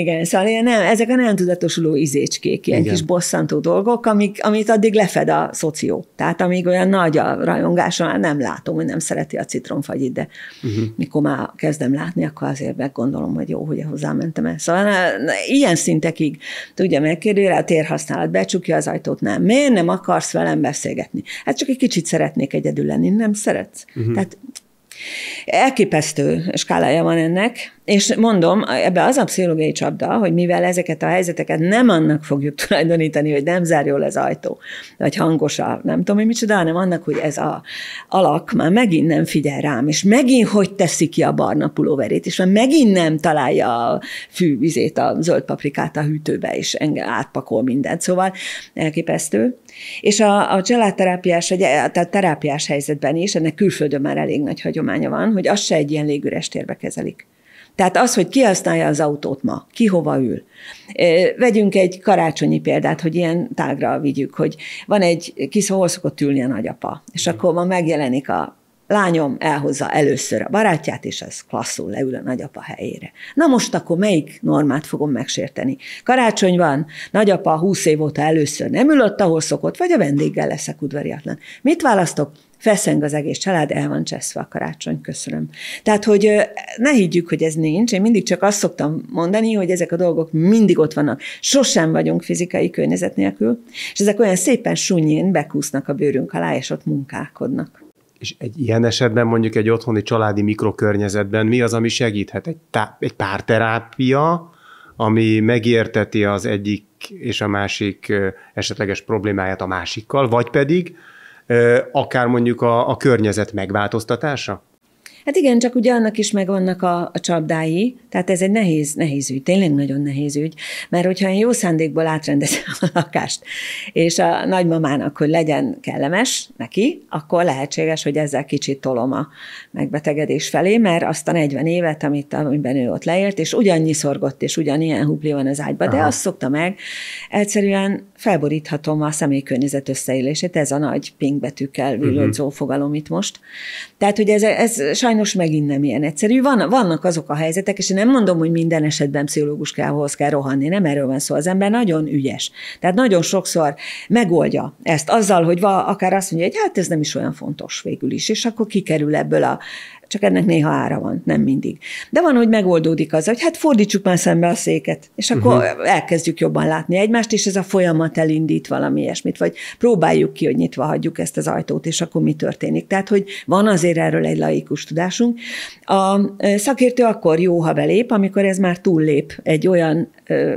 [SPEAKER 1] Igen, szóval ilyen nem, ezek a nem tudatosuló izécskék, ilyen Igen. kis bosszantó dolgok, amik, amit addig lefed a szoció. Tehát amíg olyan nagy a rajongása, már nem látom, hogy nem szereti a citromfagyit, de uh-huh. mikor már kezdem látni, akkor azért meggondolom, hogy jó, hogy hozzá mentem értem-e? Szóval na, na, ilyen szintekig tudja megkérni, a térhasználat becsukja az ajtót, nem. Miért nem akarsz velem beszélgetni? Hát csak egy kicsit szeretnék egyedül lenni, nem szeretsz. Uh-huh. Tehát Elképesztő skálája van ennek, és mondom, ebbe az a pszichológiai csapda, hogy mivel ezeket a helyzeteket nem annak fogjuk tulajdonítani, hogy nem zár jól az ajtó, vagy hangos a nem tudom hogy micsoda, hanem annak, hogy ez a alak már megint nem figyel rám, és megint hogy teszi ki a barna pulóverét, és már megint nem találja a fűvizét, a zöld paprikát a hűtőbe, és engem átpakol mindent. Szóval elképesztő. És a, a családterápiás, vagy a eh, terápiás helyzetben is, ennek külföldön már elég nagy hagyománya van, hogy azt se egy ilyen légüres térbe kezelik. Tehát az, hogy ki használja az autót ma, ki hova ül. Vegyünk egy karácsonyi példát, hogy ilyen tágra vigyük, hogy van egy, ki hol szokott ülni a nagyapa, és mhm. akkor ma megjelenik a lányom elhozza először a barátját, és az klasszul leül a nagyapa helyére. Na most akkor melyik normát fogom megsérteni? Karácsony van, nagyapa 20 év óta először nem ülött, ahol szokott, vagy a vendéggel leszek udvariatlan. Mit választok? feszeng az egész család, el van cseszve a karácsony, köszönöm. Tehát, hogy ne higgyük, hogy ez nincs, én mindig csak azt szoktam mondani, hogy ezek a dolgok mindig ott vannak. Sosem vagyunk fizikai környezet nélkül, és ezek olyan szépen sunyén bekúsznak a bőrünk alá, és ott munkálkodnak.
[SPEAKER 2] És egy ilyen esetben mondjuk egy otthoni családi mikrokörnyezetben mi az, ami segíthet? Egy, tá- egy párterápia, ami megérteti az egyik és a másik esetleges problémáját a másikkal, vagy pedig akár mondjuk a, a környezet megváltoztatása?
[SPEAKER 1] Hát igen, csak ugye annak is megvannak a, a csapdái, tehát ez egy nehéz, nehéz ügy, tényleg nagyon nehéz ügy, mert hogyha én jó szándékból átrendezem a lakást, és a nagymamának, hogy legyen kellemes neki, akkor lehetséges, hogy ezzel kicsit tolom a megbetegedés felé, mert azt a 40 évet, amit, amiben ő ott leért, és ugyannyi szorgott, és ugyanilyen hupli van az ágyba, Aha. de azt szokta meg, egyszerűen felboríthatom a személykörnyezet összeélését, ez a nagy pinkbetűkkel mhm. villodzó uh-huh. fogalom itt most. Tehát, hogy ez, ez sajnos megint nem ilyen egyszerű. Van, vannak azok a helyzetek, és én nem mondom, hogy minden esetben pszichológuskához kell rohanni, nem erről van szó. Az ember nagyon ügyes. Tehát nagyon sokszor megoldja ezt azzal, hogy va, akár azt mondja, hogy hát ez nem is olyan fontos végül is, és akkor kikerül ebből a csak ennek néha ára van, nem mindig. De van, hogy megoldódik az, hogy hát fordítsuk már szembe a széket, és akkor uh-huh. elkezdjük jobban látni egymást, és ez a folyamat elindít valami ilyesmit, vagy próbáljuk ki, hogy nyitva hagyjuk ezt az ajtót, és akkor mi történik. Tehát, hogy van azért erről egy laikus tudásunk. A szakértő akkor jó, ha belép, amikor ez már túllép egy olyan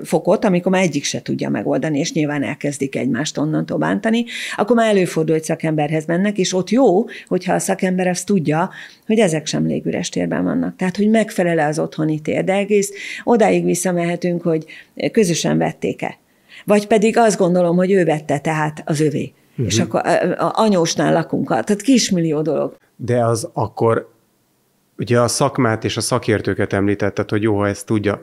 [SPEAKER 1] fokot, amikor már egyik se tudja megoldani, és nyilván elkezdik egymást onnantól bántani, akkor már előfordul, hogy szakemberhez mennek, és ott jó, hogyha a szakember azt tudja, hogy ezek ezek sem légüres térben vannak. Tehát, hogy megfelele az otthoni tér, de egész odáig visszamehetünk, hogy közösen vették-e. Vagy pedig azt gondolom, hogy ő vette, tehát az övé. Uh-huh. És akkor anyósnál lakunk, tehát kismillió dolog.
[SPEAKER 2] De az akkor, ugye a szakmát és a szakértőket említetted, hogy jó, ha ezt tudja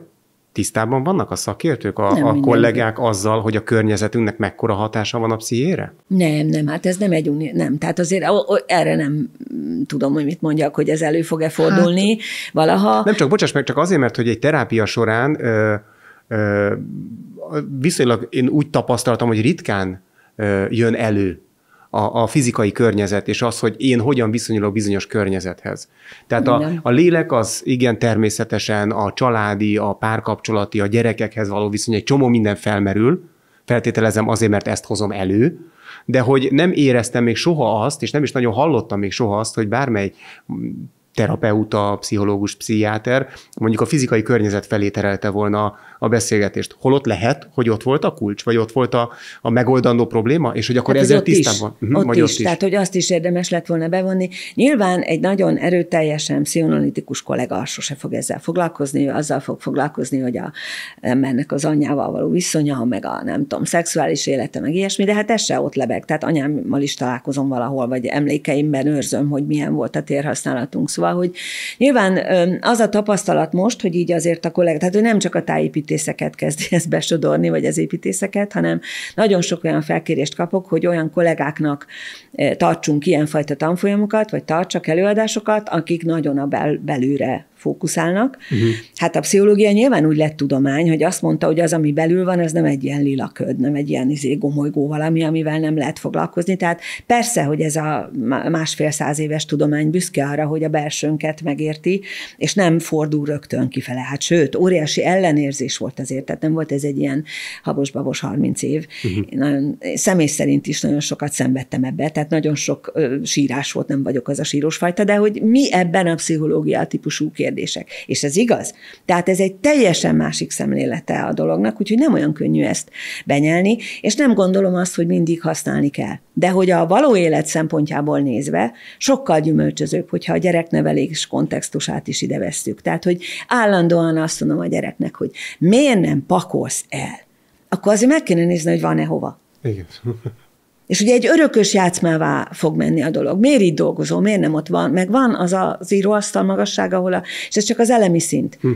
[SPEAKER 2] tisztában vannak a szakértők, a, nem a kollégák minden. azzal, hogy a környezetünknek mekkora hatása van a pszichére?
[SPEAKER 1] Nem, nem, hát ez nem egy unió, nem. Tehát azért o, o, erre nem tudom, hogy mit mondjak, hogy ez elő fog-e hát- fordulni
[SPEAKER 2] hát, valaha. Nem csak, bocsáss meg, csak azért, mert hogy egy terápia során ö, ö, viszonylag én úgy tapasztaltam, hogy ritkán ö, jön elő a, a fizikai környezet, és az, hogy én hogyan viszonyulok bizonyos környezethez. Tehát a, a lélek az igen természetesen a családi, a párkapcsolati, a gyerekekhez való viszony, egy csomó minden felmerül, feltételezem azért, mert ezt hozom elő, de hogy nem éreztem még soha azt, és nem is nagyon hallottam még soha azt, hogy bármely terapeuta, pszichológus, pszichiáter mondjuk a fizikai környezet felé terelte volna a beszélgetést. Holott lehet, hogy ott volt a kulcs, vagy ott volt a, a megoldandó probléma, és hogy akkor hát ezzel tisztában van. uh ott, is, mhm, ott is. Tehát,
[SPEAKER 1] hogy azt is érdemes lett volna bevonni. Nyilván egy nagyon erőteljesen pszichonalitikus kollega sose fog ezzel foglalkozni, ő azzal fog foglalkozni, hogy a embernek az anyjával való viszonya, meg a nem tudom, szexuális élete, meg ilyesmi, de hát ez se ott lebeg. Tehát anyámmal is találkozom valahol, vagy emlékeimben őrzöm, hogy milyen volt a térhasználatunk. Szóval, hogy nyilván az a tapasztalat most, hogy így azért a kollega, tehát ő nem csak a tájépítés építészeket kezdi ezt besodorni, vagy az építészeket, hanem nagyon sok olyan felkérést kapok, hogy olyan kollégáknak eh, tartsunk ilyenfajta tanfolyamokat, vagy tartsak előadásokat, akik nagyon a bel- belőre fókuszálnak. Uh-huh. Hát a pszichológia nyilván úgy lett tudomány, hogy azt mondta, hogy az, ami belül van, az nem egy ilyen lila köd, nem egy ilyen izé gomolygó valami, amivel nem lehet foglalkozni. Tehát persze, hogy ez a másfél száz éves tudomány büszke arra, hogy a belsőnket megérti, és nem fordul rögtön kifele. Hát sőt, óriási ellenérzés volt azért, tehát nem volt ez egy ilyen habos-babos 30 év. Uh-huh. Én nagyon, személy szerint is nagyon sokat szenvedtem ebbe, tehát nagyon sok ö, sírás volt, nem vagyok az a sírós fajta, de hogy mi ebben a pszichológia típusú kérdés kérdések. És ez igaz. Tehát ez egy teljesen másik szemlélete a dolognak, úgyhogy nem olyan könnyű ezt benyelni, és nem gondolom azt, hogy mindig használni kell. De hogy a való élet szempontjából nézve, sokkal gyümölcsözőbb, hogyha a gyereknevelés kontextusát is ide vesszük. Tehát, hogy állandóan azt mondom a gyereknek, hogy miért nem pakolsz el? Akkor azért meg kéne nézni, hogy van-e hova. Igen. És ugye egy örökös játszmává fog menni a dolog. Miért így dolgozó, miért nem ott van? Meg van az az íróasztal magasság, ahol a, és ez csak az elemi szint. Hm.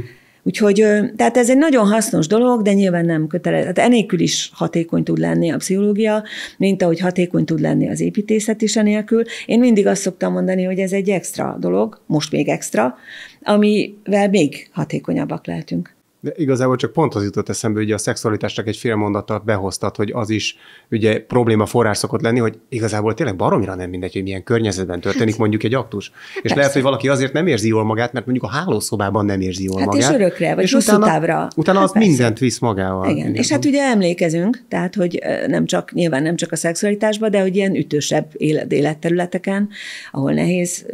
[SPEAKER 1] Úgyhogy, tehát ez egy nagyon hasznos dolog, de nyilván nem kötelező. Hát enélkül is hatékony tud lenni a pszichológia, mint ahogy hatékony tud lenni az építészet is enélkül. Én mindig azt szoktam mondani, hogy ez egy extra dolog, most még extra, amivel még hatékonyabbak lehetünk.
[SPEAKER 2] De igazából csak pont az jutott eszembe, hogy a szexualitásnak egy fél mondattal behoztat, hogy az is ugye probléma forrás szokott lenni, hogy igazából tényleg baromira nem mindegy, hogy milyen környezetben történik hát, mondjuk egy aktus. Hát, és Persze. lehet, hogy valaki azért nem érzi jól magát, mert mondjuk a hálószobában nem érzi jól hát magát. És
[SPEAKER 1] örökre, vagy és utána, távra. Hát, utána hát az mindent
[SPEAKER 2] visz magával. Igen. És hát
[SPEAKER 1] ugye emlékezünk, tehát hogy nem csak, nyilván nem csak a szexualitásban, de hogy ilyen ütősebb élet, életterületeken, ahol nehéz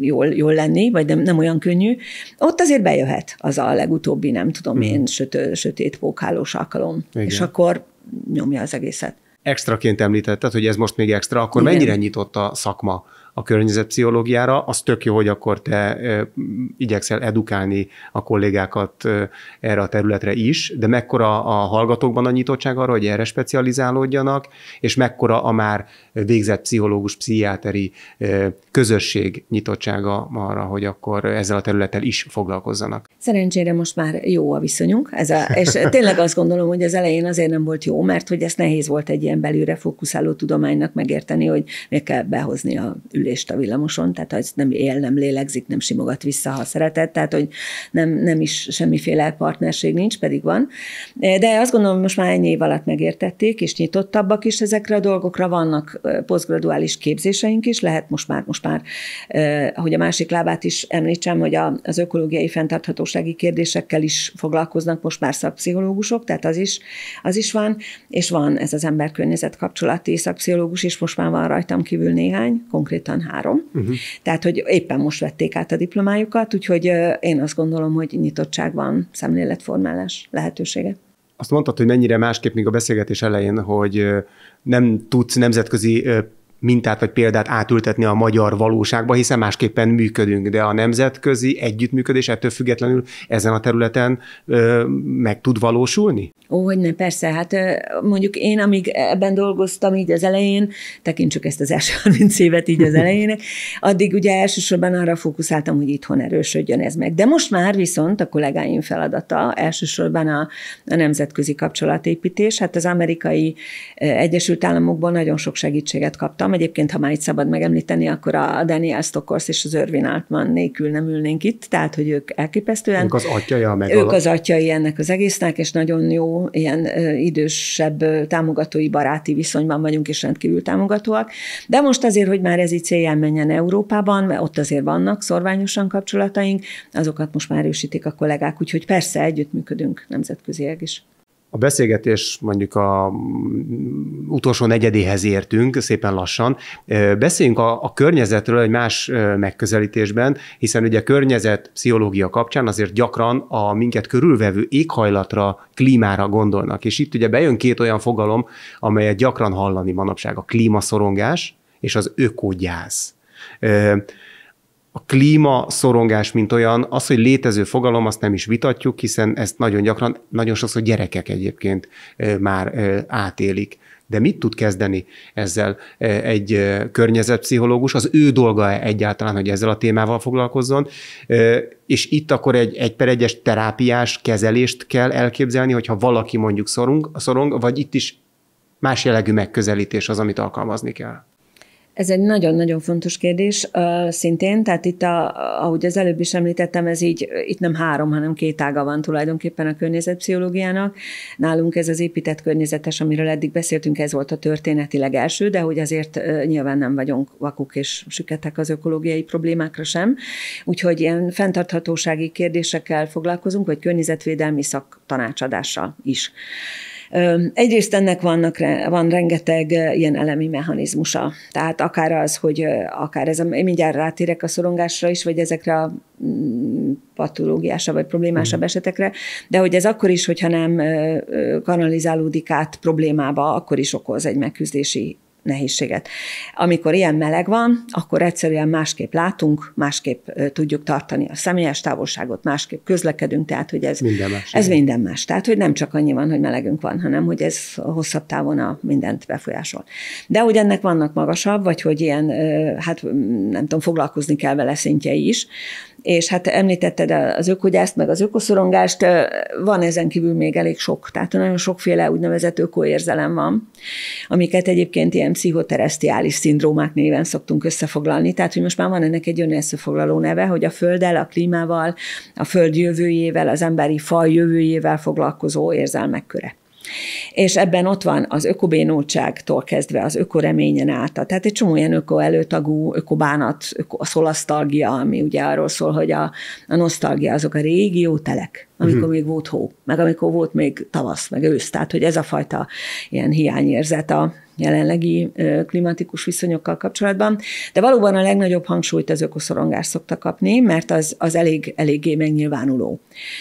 [SPEAKER 1] jól, jól lenni, vagy nem, nem olyan könnyű, ott azért bejöhet az a legutóbb utóbbi, nem tudom mhm. én, sötő, sötét pókhálós alkalom. Igen. És akkor nyomja az egészet.
[SPEAKER 2] Extraként említetted, hogy ez most még extra, akkor Igen. mennyire nyitott a szakma a környezetpszichológiára, az tök jó, hogy akkor te igyekszel edukálni a kollégákat erre a területre is, de mekkora a hallgatókban a nyitottság arra, hogy erre specializálódjanak, és mekkora a már végzett pszichológus, pszichiáteri közösség nyitottsága arra, hogy akkor ezzel a területtel is foglalkozzanak.
[SPEAKER 1] Szerencsére most már jó a viszonyunk, ez a, és tényleg azt gondolom, hogy az elején azért nem volt jó, mert hogy ezt nehéz volt egy ilyen belőle fókuszáló tudománynak megérteni, hogy meg kell behozni a ülést a villamoson, tehát ha nem él, nem lélegzik, nem simogat vissza, ha szeretett, tehát hogy nem, nem is semmiféle partnerség nincs, pedig van. De azt gondolom, hogy most már ennyi év alatt megértették, és nyitottabbak is ezekre a dolgokra, vannak posztgraduális képzéseink is, lehet most már, most már, hogy a másik lábát is említsem, hogy az ökológiai fenntarthatósági kérdésekkel is foglalkoznak most már szakpszichológusok, tehát az is, az is van, és van ez az emberkörnyezet kapcsolati szakpszichológus és most már van rajtam kívül néhány, konkrétan három. Uh-huh. Tehát, hogy éppen most vették át a diplomájukat, úgyhogy én azt gondolom, hogy nyitottság van szemléletformálás lehetősége
[SPEAKER 2] azt mondtad, hogy mennyire másképp még a beszélgetés elején, hogy nem tudsz nemzetközi mintát vagy példát átültetni a magyar valóságba, hiszen másképpen működünk, de a nemzetközi együttműködés ettől függetlenül ezen a területen ö, meg tud valósulni?
[SPEAKER 1] Ó, hogy ne, persze, hát mondjuk én, amíg ebben dolgoztam így az elején, tekintsük ezt az első 30 évet így az elején, addig ugye elsősorban arra fókuszáltam, hogy itthon erősödjön ez meg. De most már viszont a kollégáim feladata elsősorban a, a nemzetközi kapcsolatépítés. Hát az amerikai Egyesült Államokból nagyon sok segítséget kaptam, hallgattam. Egyébként, ha már itt szabad megemlíteni, akkor a Daniel Stokors és az Irvin Altman nélkül nem ülnénk itt, tehát hogy ők elképesztően. Ők az
[SPEAKER 2] a megalap... Ők az
[SPEAKER 1] atyai ennek az egésznek, és nagyon jó, ilyen idősebb támogatói, baráti viszonyban vagyunk, és rendkívül támogatóak. De most azért, hogy már ez így célján menjen Európában, mert ott azért vannak szorványosan kapcsolataink, azokat most már erősítik a kollégák, úgyhogy persze együttműködünk nemzetközileg is
[SPEAKER 2] a beszélgetés mondjuk a mm, utolsó negyedéhez értünk, szépen lassan. Beszéljünk a, a környezetről egy más megközelítésben, hiszen ugye környezet pszichológia kapcsán azért gyakran a minket körülvevő éghajlatra, klímára gondolnak. És itt ugye bejön két olyan fogalom, amelyet gyakran hallani manapság, a klímaszorongás és az ökogyász a klíma szorongás, mint olyan, az, hogy létező fogalom, azt nem is vitatjuk, hiszen ezt nagyon gyakran, nagyon sokszor gyerekek egyébként már átélik. De mit tud kezdeni ezzel egy környezetpszichológus? Az ő dolga -e egyáltalán, hogy ezzel a témával foglalkozzon? És itt akkor egy egy per egyes terápiás kezelést kell elképzelni, hogyha valaki mondjuk szorong, szorong vagy itt is más jellegű megközelítés az, amit alkalmazni kell.
[SPEAKER 1] Ez egy nagyon-nagyon fontos kérdés szintén, tehát itt, a, ahogy az előbb is említettem, ez így, itt nem három, hanem két ága van tulajdonképpen a környezetpszichológiának. Nálunk ez az épített környezetes, amiről eddig beszéltünk, ez volt a történetileg első, de hogy azért nyilván nem vagyunk vakuk és süketek az ökológiai problémákra sem. Úgyhogy ilyen fenntarthatósági kérdésekkel foglalkozunk, vagy környezetvédelmi szaktanácsadással is. Egyrészt ennek vannak, van rengeteg ilyen elemi mechanizmusa. Tehát akár az, hogy akár ez, a, én mindjárt rátérek a szorongásra is, vagy ezekre a mm, patológiásabb vagy problémásabb mm. esetekre, de hogy ez akkor is, hogyha nem kanalizálódik át problémába, akkor is okoz egy megküzdési nehézséget. Amikor ilyen meleg van, akkor egyszerűen másképp látunk, másképp tudjuk tartani a személyes távolságot, másképp közlekedünk, tehát hogy ez minden más. Ez minden más. Tehát, hogy nem csak annyi van, hogy melegünk van, hanem hogy ez hosszabb távon a mindent befolyásol. De hogy ennek vannak magasabb, vagy hogy ilyen, hát nem tudom, foglalkozni kell vele szintjei is, és hát említetted az ökogyászt, meg az ökoszorongást, van ezen kívül még elég sok, tehát nagyon sokféle úgynevezett ökoérzelem van, amiket egyébként ilyen pszichoteresztiális szindrómák néven szoktunk összefoglalni, tehát hogy most már van ennek egy önösszefoglaló neve, hogy a földdel, a klímával, a föld jövőjével, az emberi faj jövőjével foglalkozó érzelmek köre. És ebben ott van az ökobénultságtól kezdve az ökoreményen át, tehát egy csomó ilyen öko előtagú, ökobánat, öko, a szolasztalgia, ami ugye arról szól, hogy a, a nosztalgia azok a régi jó telek, amikor uh-huh. még volt hó, meg amikor volt még tavasz, meg ősz, tehát hogy ez a fajta ilyen hiányérzet a, jelenlegi klimatikus viszonyokkal kapcsolatban, de valóban a legnagyobb hangsúlyt az ökoszorongás szokta kapni, mert az, az elég, eléggé megnyilvánuló.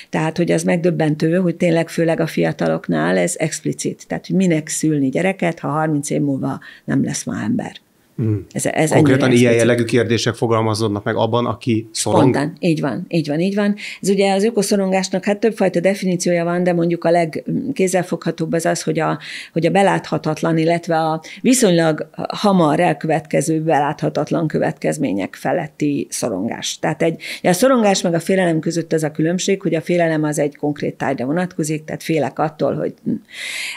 [SPEAKER 1] Tehát, hogy az megdöbbentő, hogy tényleg főleg a fiataloknál ez explicit. Tehát, hogy minek szülni gyereket, ha 30 év múlva nem lesz ma ember.
[SPEAKER 2] Mm. Ez, ez Konkrétan ilyen jellegű kérdések fogalmazódnak meg abban, aki szorong. Spontán,
[SPEAKER 1] így van, így van, így van. Ez ugye az ökoszorongásnak hát többfajta definíciója van, de mondjuk a legkézzelfoghatóbb az az, hogy a, hogy a beláthatatlan, illetve a viszonylag hamar elkövetkező beláthatatlan következmények feletti szorongás. Tehát egy, a szorongás meg a félelem között az a különbség, hogy a félelem az egy konkrét tárgyra vonatkozik, tehát félek attól, hogy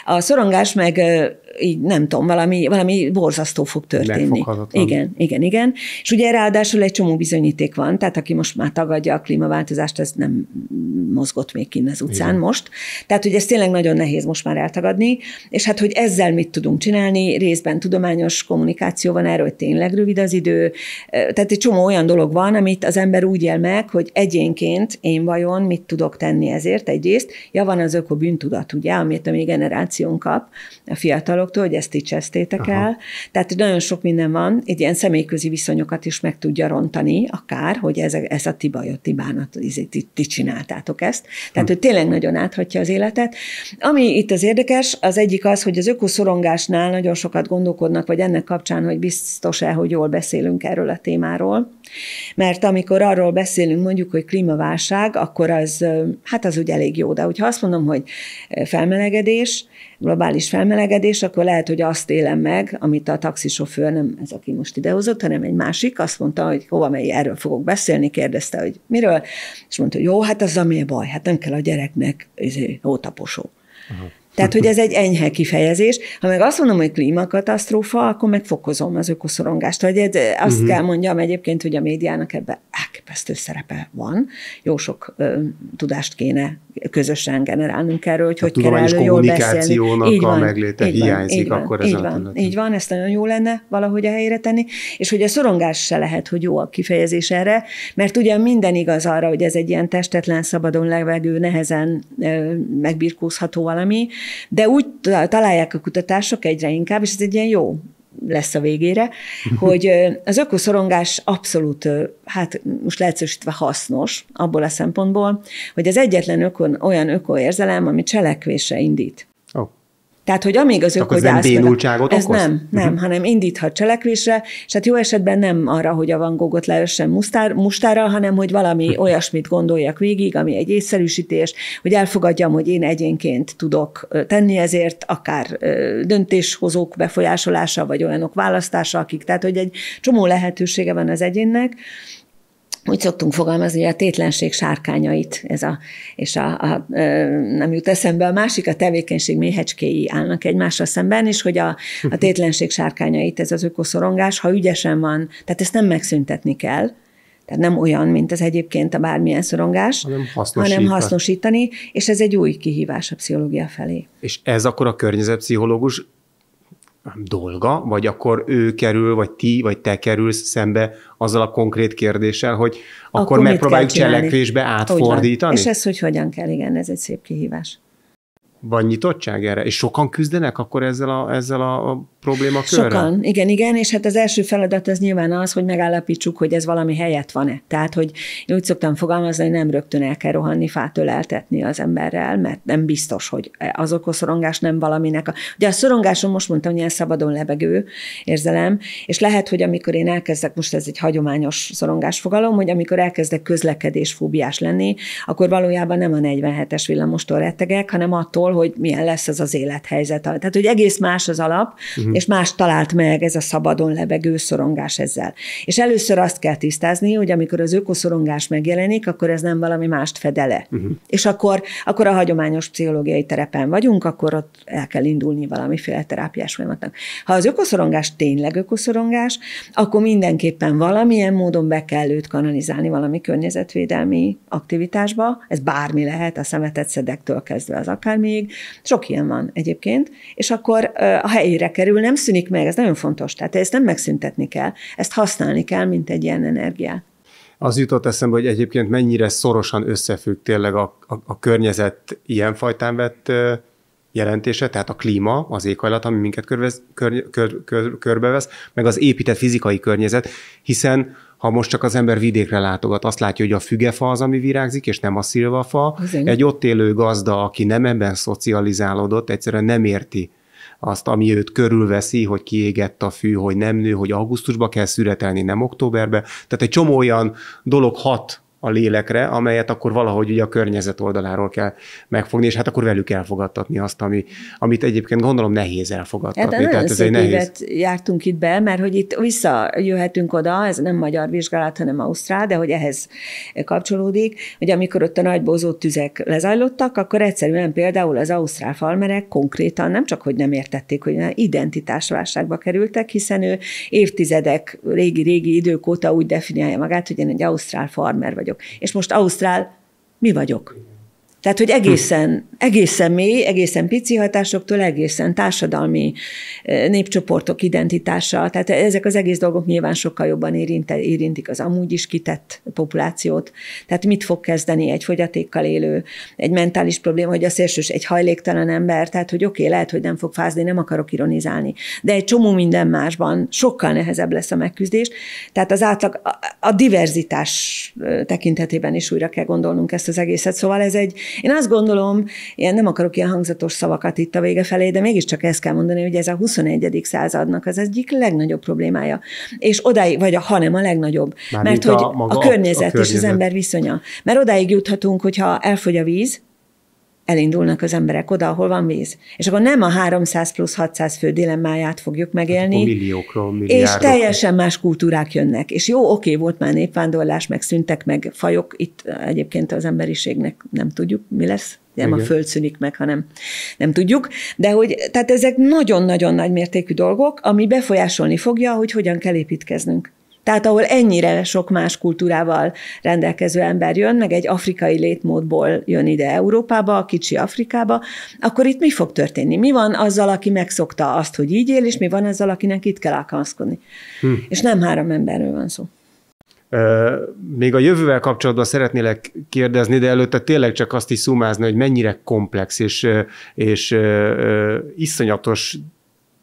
[SPEAKER 1] a szorongás meg így nem tudom, valami, valami borzasztó fog történni. Igen, igen, igen. És ugye ráadásul egy csomó bizonyíték van, tehát aki most már tagadja a klímaváltozást, ez nem mozgott még kint az utcán igen. most. Tehát, hogy ez tényleg nagyon nehéz most már eltagadni, és hát, hogy ezzel mit tudunk csinálni, részben tudományos kommunikáció van erről, hogy tényleg rövid az idő, tehát egy csomó olyan dolog van, amit az ember úgy él meg, hogy egyénként én vajon mit tudok tenni ezért egyrészt. Ja, van az öko bűntudat, ugye, amit a mi generációnk kap, a fiatal fiataloktól, hogy ezt így Aha. el. Tehát nagyon sok minden van, egy ilyen személyközi viszonyokat is meg tudja rontani, akár, hogy ez, ez a ti bajot, ti bánat, izé, ti, ti csináltátok ezt. Tehát, hm. hogy tényleg nagyon áthatja az életet. Ami itt az érdekes, az egyik az, hogy az ökoszorongásnál nagyon sokat gondolkodnak, vagy ennek kapcsán, hogy biztos-e, hogy jól beszélünk erről a témáról. Mert amikor arról beszélünk, mondjuk, hogy klímaválság, akkor az, hát az úgy elég jó. De hogyha azt mondom, hogy felmelegedés, globális felmelegedés, akkor lehet, hogy azt élem meg, amit a taxisofőr, nem ez, aki most idehozott, hanem egy másik, azt mondta, hogy hova megy, erről fogok beszélni, kérdezte, hogy miről, és mondta, hogy jó, hát az a baj, hát nem kell a gyereknek izé, hótaposó. Uh-huh. Tehát, hogy ez egy enyhe kifejezés. Ha meg azt mondom, hogy klímakatasztrófa, akkor megfokozom az ökoszorongást. Vagy eh, azt uh-huh. kell mondjam egyébként, hogy a médiának ebben elképesztő szerepe van. Jó sok ö, tudást kéne közösen generálnunk erről, hogy a hogy kell elő jól beszélni. Így van, a megléte így van, hiányzik, így van, akkor így van, így van, ezt nagyon jó lenne valahogy a helyére tenni, és hogy a szorongás se lehet, hogy jó a kifejezés erre, mert ugye minden igaz arra, hogy ez egy ilyen testetlen, szabadon levegő, nehezen ö, megbirkózható valami, de úgy találják a kutatások egyre inkább, és ez egy ilyen jó lesz a végére, hogy az ökoszorongás abszolút, hát most lehetősítve hasznos abból a szempontból, hogy az egyetlen ökon, olyan ökoérzelem, ami cselekvése indít. Tehát, hogy amíg az Akkor ez nem Ez okoz? nem, nem, uh-huh. hanem indíthat cselekvésre, és hát jó esetben nem arra, hogy a Van Gogot leössen mustár, mustára, hanem hogy valami uh-huh. olyasmit gondoljak végig, ami egy észszerűsítés, hogy elfogadjam, hogy én egyénként tudok tenni ezért, akár döntéshozók befolyásolása, vagy olyanok választása, akik, tehát, hogy egy csomó lehetősége van az egyénnek, úgy szoktunk fogalmazni, hogy a tétlenség sárkányait, ez a, és a, a, nem jut eszembe a másik, a tevékenység méhecskéi állnak egymásra szemben, és hogy a, a tétlenség sárkányait, ez az ökoszorongás, ha ügyesen van, tehát ezt nem megszüntetni kell, tehát nem olyan, mint az egyébként a bármilyen szorongás, hanem, hanem hasznosítani, és ez egy új kihívás a pszichológia felé.
[SPEAKER 2] És ez akkor a környezetpszichológus dolga, vagy akkor ő kerül, vagy ti, vagy te kerülsz szembe azzal a konkrét kérdéssel, hogy akkor, akkor megpróbáljuk cselekvésbe átfordítani? És ez
[SPEAKER 1] hogy hogyan kell, igen, ez egy szép kihívás.
[SPEAKER 2] Van nyitottság erre? És sokan küzdenek akkor ezzel a, ezzel a probléma körre? Sokan,
[SPEAKER 1] igen, igen, és hát az első feladat az nyilván az, hogy megállapítsuk, hogy ez valami helyett van-e. Tehát, hogy én úgy szoktam fogalmazni, hogy nem rögtön el kell rohanni, fától eltetni az emberrel, mert nem biztos, hogy az szorongás nem valaminek. A... Ugye a szorongásom most mondtam, hogy ilyen szabadon lebegő érzelem, és lehet, hogy amikor én elkezdek, most ez egy hagyományos szorongás fogalom, hogy amikor elkezdek közlekedés fóbiás lenni, akkor valójában nem a 47-es villamostól rettegek, hanem attól, hogy milyen lesz az az élethelyzet. Tehát, hogy egész más az alap, uh-huh uh-huh. és más talált meg ez a szabadon lebegő szorongás ezzel. És először azt kell tisztázni, hogy amikor az ökoszorongás megjelenik, akkor ez nem valami mást fedele. Uh-huh. Mhm. És akkor, akkor a hagyományos pszichológiai terepen vagyunk, akkor ott el kell indulni valamiféle terápiás folyamatnak. Ha az ökoszorongás tényleg ökoszorongás, akkor mindenképpen valamilyen módon be kell őt kanalizálni valami környezetvédelmi aktivitásba, ez bármi lehet, a szemetet szedektől kezdve az akármiig, sok ilyen van egyébként, és akkor a helyére kerül körül nem szűnik meg, ez nagyon fontos. Tehát ezt nem megszüntetni kell, ezt használni kell, mint egy ilyen energiát.
[SPEAKER 2] Az jutott eszembe, hogy egyébként mennyire szorosan összefügg tényleg a, a, a környezet ilyenfajtán vett jelentése, tehát a klíma, az éghajlat, ami minket körvez, kör, kör, kör, körbevesz, meg az épített fizikai környezet, hiszen ha most csak az ember vidékre látogat, azt látja, hogy a fügefa az, ami virágzik, és nem a szilvafa. egy ott élő gazda, aki nem ebben szocializálódott, egyszerűen nem érti azt, ami őt körülveszi, hogy kiégett a fű, hogy nem nő, hogy augusztusba kell szüretelni, nem októberbe. Tehát egy csomó olyan dolog hat a lélekre, amelyet akkor valahogy ugye a környezet oldaláról kell megfogni, és hát akkor velük elfogadtatni azt, ami, amit egyébként gondolom nehéz elfogadtatni. Hát, Tehát ez egy nehéz. évet
[SPEAKER 1] jártunk itt be, mert hogy itt visszajöhetünk oda, ez nem magyar vizsgálat, hanem ausztrál, de hogy ehhez kapcsolódik, hogy amikor ott a nagy bozó tüzek lezajlottak, akkor egyszerűen például az ausztrál farmerek konkrétan nem csak, hogy nem értették, hogy identitásválságba kerültek, hiszen ő évtizedek, régi-régi idők óta úgy definiálja magát, hogy én egy ausztrál farmer vagy vagyok. És most Ausztrál mi vagyok? Tehát, hogy egészen, egészen mély, egészen pici hatásoktól egészen társadalmi eh, népcsoportok identitása, tehát ezek az egész dolgok nyilván sokkal jobban érint, érintik az amúgy is kitett populációt. Tehát mit fog kezdeni egy fogyatékkal élő, egy mentális probléma, hogy a szélsős egy hajléktalan ember, tehát hogy oké, okay, lehet, hogy nem fog fázni, nem akarok ironizálni, de egy csomó minden másban sokkal nehezebb lesz a megküzdés. Tehát az átlag, a, a diverzitás eh, tekintetében is újra kell gondolnunk ezt az egészet. Szóval ez egy, én azt gondolom, én nem akarok ilyen hangzatos szavakat itt a vége felé, de mégiscsak ezt kell mondani, hogy ez a 21. századnak az egyik legnagyobb problémája. És odáig, vagy a, hanem a legnagyobb. Már Mert hogy a, maga a, környezet a környezet és az ember viszonya. Mert odáig juthatunk, hogyha elfogy a víz, elindulnak az emberek oda, ahol van víz. És akkor nem a 300 plusz 600 fő dilemmáját fogjuk hát megélni. Hát
[SPEAKER 2] milliókról, milliárdokról. És teljesen
[SPEAKER 1] más kultúrák jönnek. És jó, oké, volt már népvándorlás, meg szüntek, meg fajok. Itt egyébként az emberiségnek nem tudjuk, mi lesz. Nem Igen. a föld szűnik meg, hanem nem tudjuk. De hogy, tehát ezek nagyon-nagyon nagy mértékű dolgok, ami befolyásolni fogja, hogy hogyan kell építkeznünk. Tehát ahol ennyire sok más kultúrával rendelkező ember jön, meg egy afrikai létmódból jön ide Európába, a kicsi Afrikába, akkor itt mi fog történni? Mi van azzal, aki megszokta azt, hogy így él, és mi van azzal, akinek itt kell alkalmazkodni? Hm. És nem három emberről van szó.
[SPEAKER 2] Még a jövővel kapcsolatban szeretnélek kérdezni, de előtte tényleg csak azt is szumázni, hogy mennyire komplex és, és iszonyatos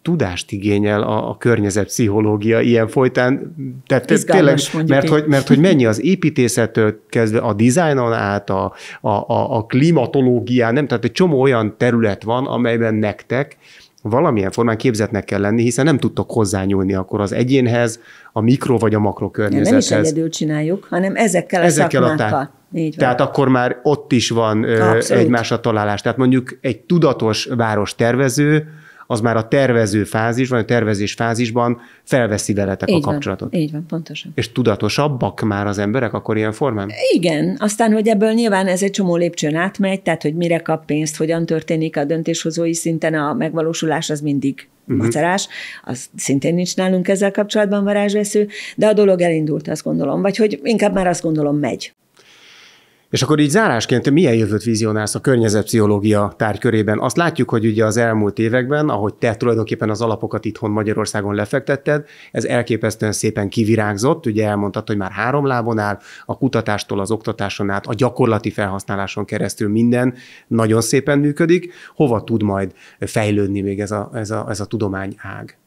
[SPEAKER 2] tudást igényel a, a környezetpszichológia ilyen folytán. Tehát te tényleg, mert hogy, mert hogy mennyi az építészettől kezdve a dizájnon át, a, a, a, a klimatológián, nem, tehát egy csomó olyan terület van, amelyben nektek valamilyen formán képzetnek kell lenni, hiszen nem tudtok hozzányúlni akkor az egyénhez, a mikro vagy a makro környezethez. Nem, nem is egyedül
[SPEAKER 1] csináljuk, hanem ezekkel a ezekkel szakmákkal. A tá- így van. Tehát
[SPEAKER 2] akkor már ott is van Abszolút. egymásra találás. Tehát mondjuk egy tudatos város tervező, az már a tervező fázisban, a tervezés fázisban felveszi veletek így a kapcsolatot. Van,
[SPEAKER 1] így van, pontosan.
[SPEAKER 2] És tudatosabbak már az emberek akkor ilyen formán?
[SPEAKER 1] Igen, aztán, hogy ebből nyilván ez egy csomó lépcsőn átmegy, tehát, hogy mire kap pénzt, hogyan történik a döntéshozói szinten a megvalósulás, az mindig uh-huh. macerás, az szintén nincs nálunk ezzel kapcsolatban varázsvesző, de a dolog elindult, azt gondolom, vagy hogy inkább már azt gondolom megy.
[SPEAKER 2] És akkor így zárásként te milyen jövőt vizionálsz a környezetpszichológia tárgykörében? Azt látjuk, hogy ugye az elmúlt években, ahogy te tulajdonképpen az alapokat itthon Magyarországon lefektetted, ez elképesztően szépen kivirágzott, ugye elmondtad, hogy már három lábon áll, a kutatástól az oktatáson át, a gyakorlati felhasználáson keresztül minden nagyon szépen működik. Hova tud majd fejlődni még ez a, ez a, ez a tudomány ág?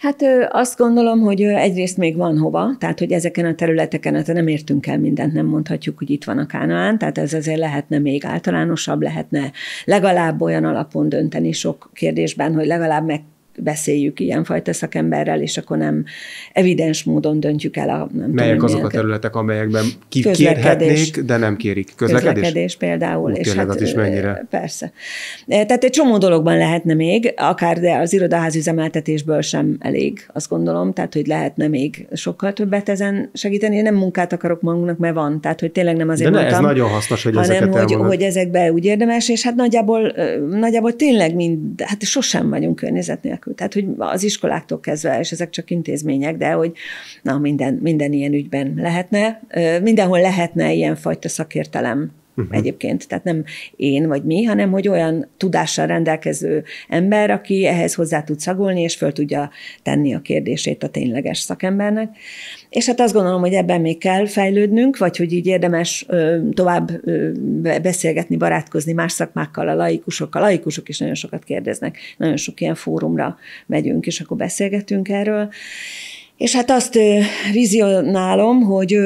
[SPEAKER 1] Hát azt gondolom, hogy egyrészt még van hova, tehát hogy ezeken a területeken hát nem értünk el mindent, nem mondhatjuk, hogy itt van a Kánaán, tehát ez azért lehetne még általánosabb, lehetne legalább olyan alapon dönteni sok kérdésben, hogy legalább meg beszéljük ilyenfajta szakemberrel, és akkor nem evidens módon döntjük el a... Nem Melyek tudom, azok a
[SPEAKER 2] területek, amelyekben kikérhetnék, de nem kérik? Közlekedés? Közlekedés
[SPEAKER 1] például. Úgy, és tényleg hát, az is mennyire? Persze. E, tehát egy csomó dologban lehetne még, akár de az irodaház üzemeltetésből sem elég, azt gondolom, tehát hogy lehetne még sokkal többet ezen segíteni. Én nem munkát akarok magunknak, mert van, tehát hogy tényleg nem azért de ne, mondtam, ez nagyon hasznos, hogy hanem, ezeket hogy, hogy ezekbe úgy érdemes, és hát nagyjából, nagyjából tényleg mind, hát sosem vagyunk környezetnél nélkül. Tehát, hogy az iskoláktól kezdve, és ezek csak intézmények, de hogy na, minden, minden ilyen ügyben lehetne, mindenhol lehetne ilyen fajta szakértelem uh-huh. egyébként, tehát nem én vagy mi, hanem hogy olyan tudással rendelkező ember, aki ehhez hozzá tud szagolni, és föl tudja tenni a kérdését a tényleges szakembernek. És hát azt gondolom, hogy ebben még kell fejlődnünk, vagy hogy így érdemes tovább beszélgetni, barátkozni más szakmákkal, a laikusokkal. A laikusok is nagyon sokat kérdeznek, nagyon sok ilyen fórumra megyünk, és akkor beszélgetünk erről. És hát azt vizionálom, hogy,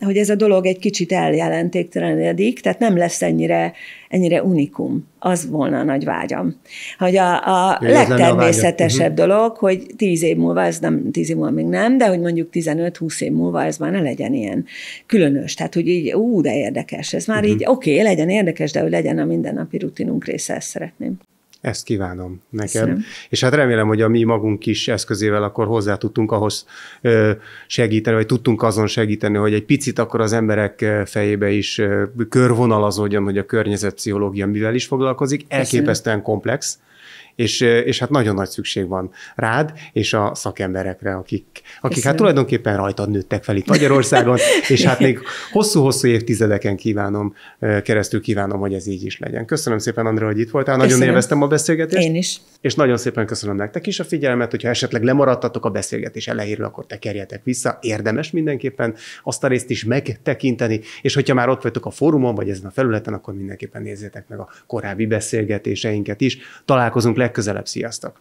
[SPEAKER 1] hogy ez a dolog egy kicsit eljelentéktelenedik, tehát nem lesz ennyire, ennyire unikum. Az volna a nagy vágyam. Hogy a, a legtermészetesebb a mhm. dolog, hogy tíz év múlva, ez nem tíz év múlva még nem, de hogy mondjuk 15-20 év múlva ez már ne legyen ilyen különös. Tehát, hogy így ú, de érdekes. Ez már uh-huh. így oké, okay, legyen érdekes, de hogy legyen a mindennapi rutinunk része, ezt szeretném.
[SPEAKER 2] Ezt kívánom neked. Köszönöm. És hát remélem, hogy a mi magunk kis eszközével akkor hozzá tudtunk ahhoz segíteni, vagy tudtunk azon segíteni, hogy egy picit akkor az emberek fejébe is körvonalazódjon, hogy a környezetpszichológia mivel is foglalkozik. Elképesztően komplex és, és hát nagyon nagy szükség van rád, és a szakemberekre, akik, akik hát tulajdonképpen rajtad nőttek fel itt Magyarországon, és hát még hosszú-hosszú évtizedeken kívánom, keresztül kívánom, hogy ez így is legyen. Köszönöm szépen, Andrea, hogy itt voltál, nagyon élveztem a beszélgetést. Én is. És nagyon szépen köszönöm nektek is a figyelmet, hogyha esetleg lemaradtatok a beszélgetés elejéről, akkor tekerjetek vissza, érdemes mindenképpen azt a részt is megtekinteni, és hogyha már ott vagytok a fórumon, vagy ezen a felületen, akkor mindenképpen nézzétek meg a korábbi beszélgetéseinket is. Találkozunk legközelebb. Sziasztok!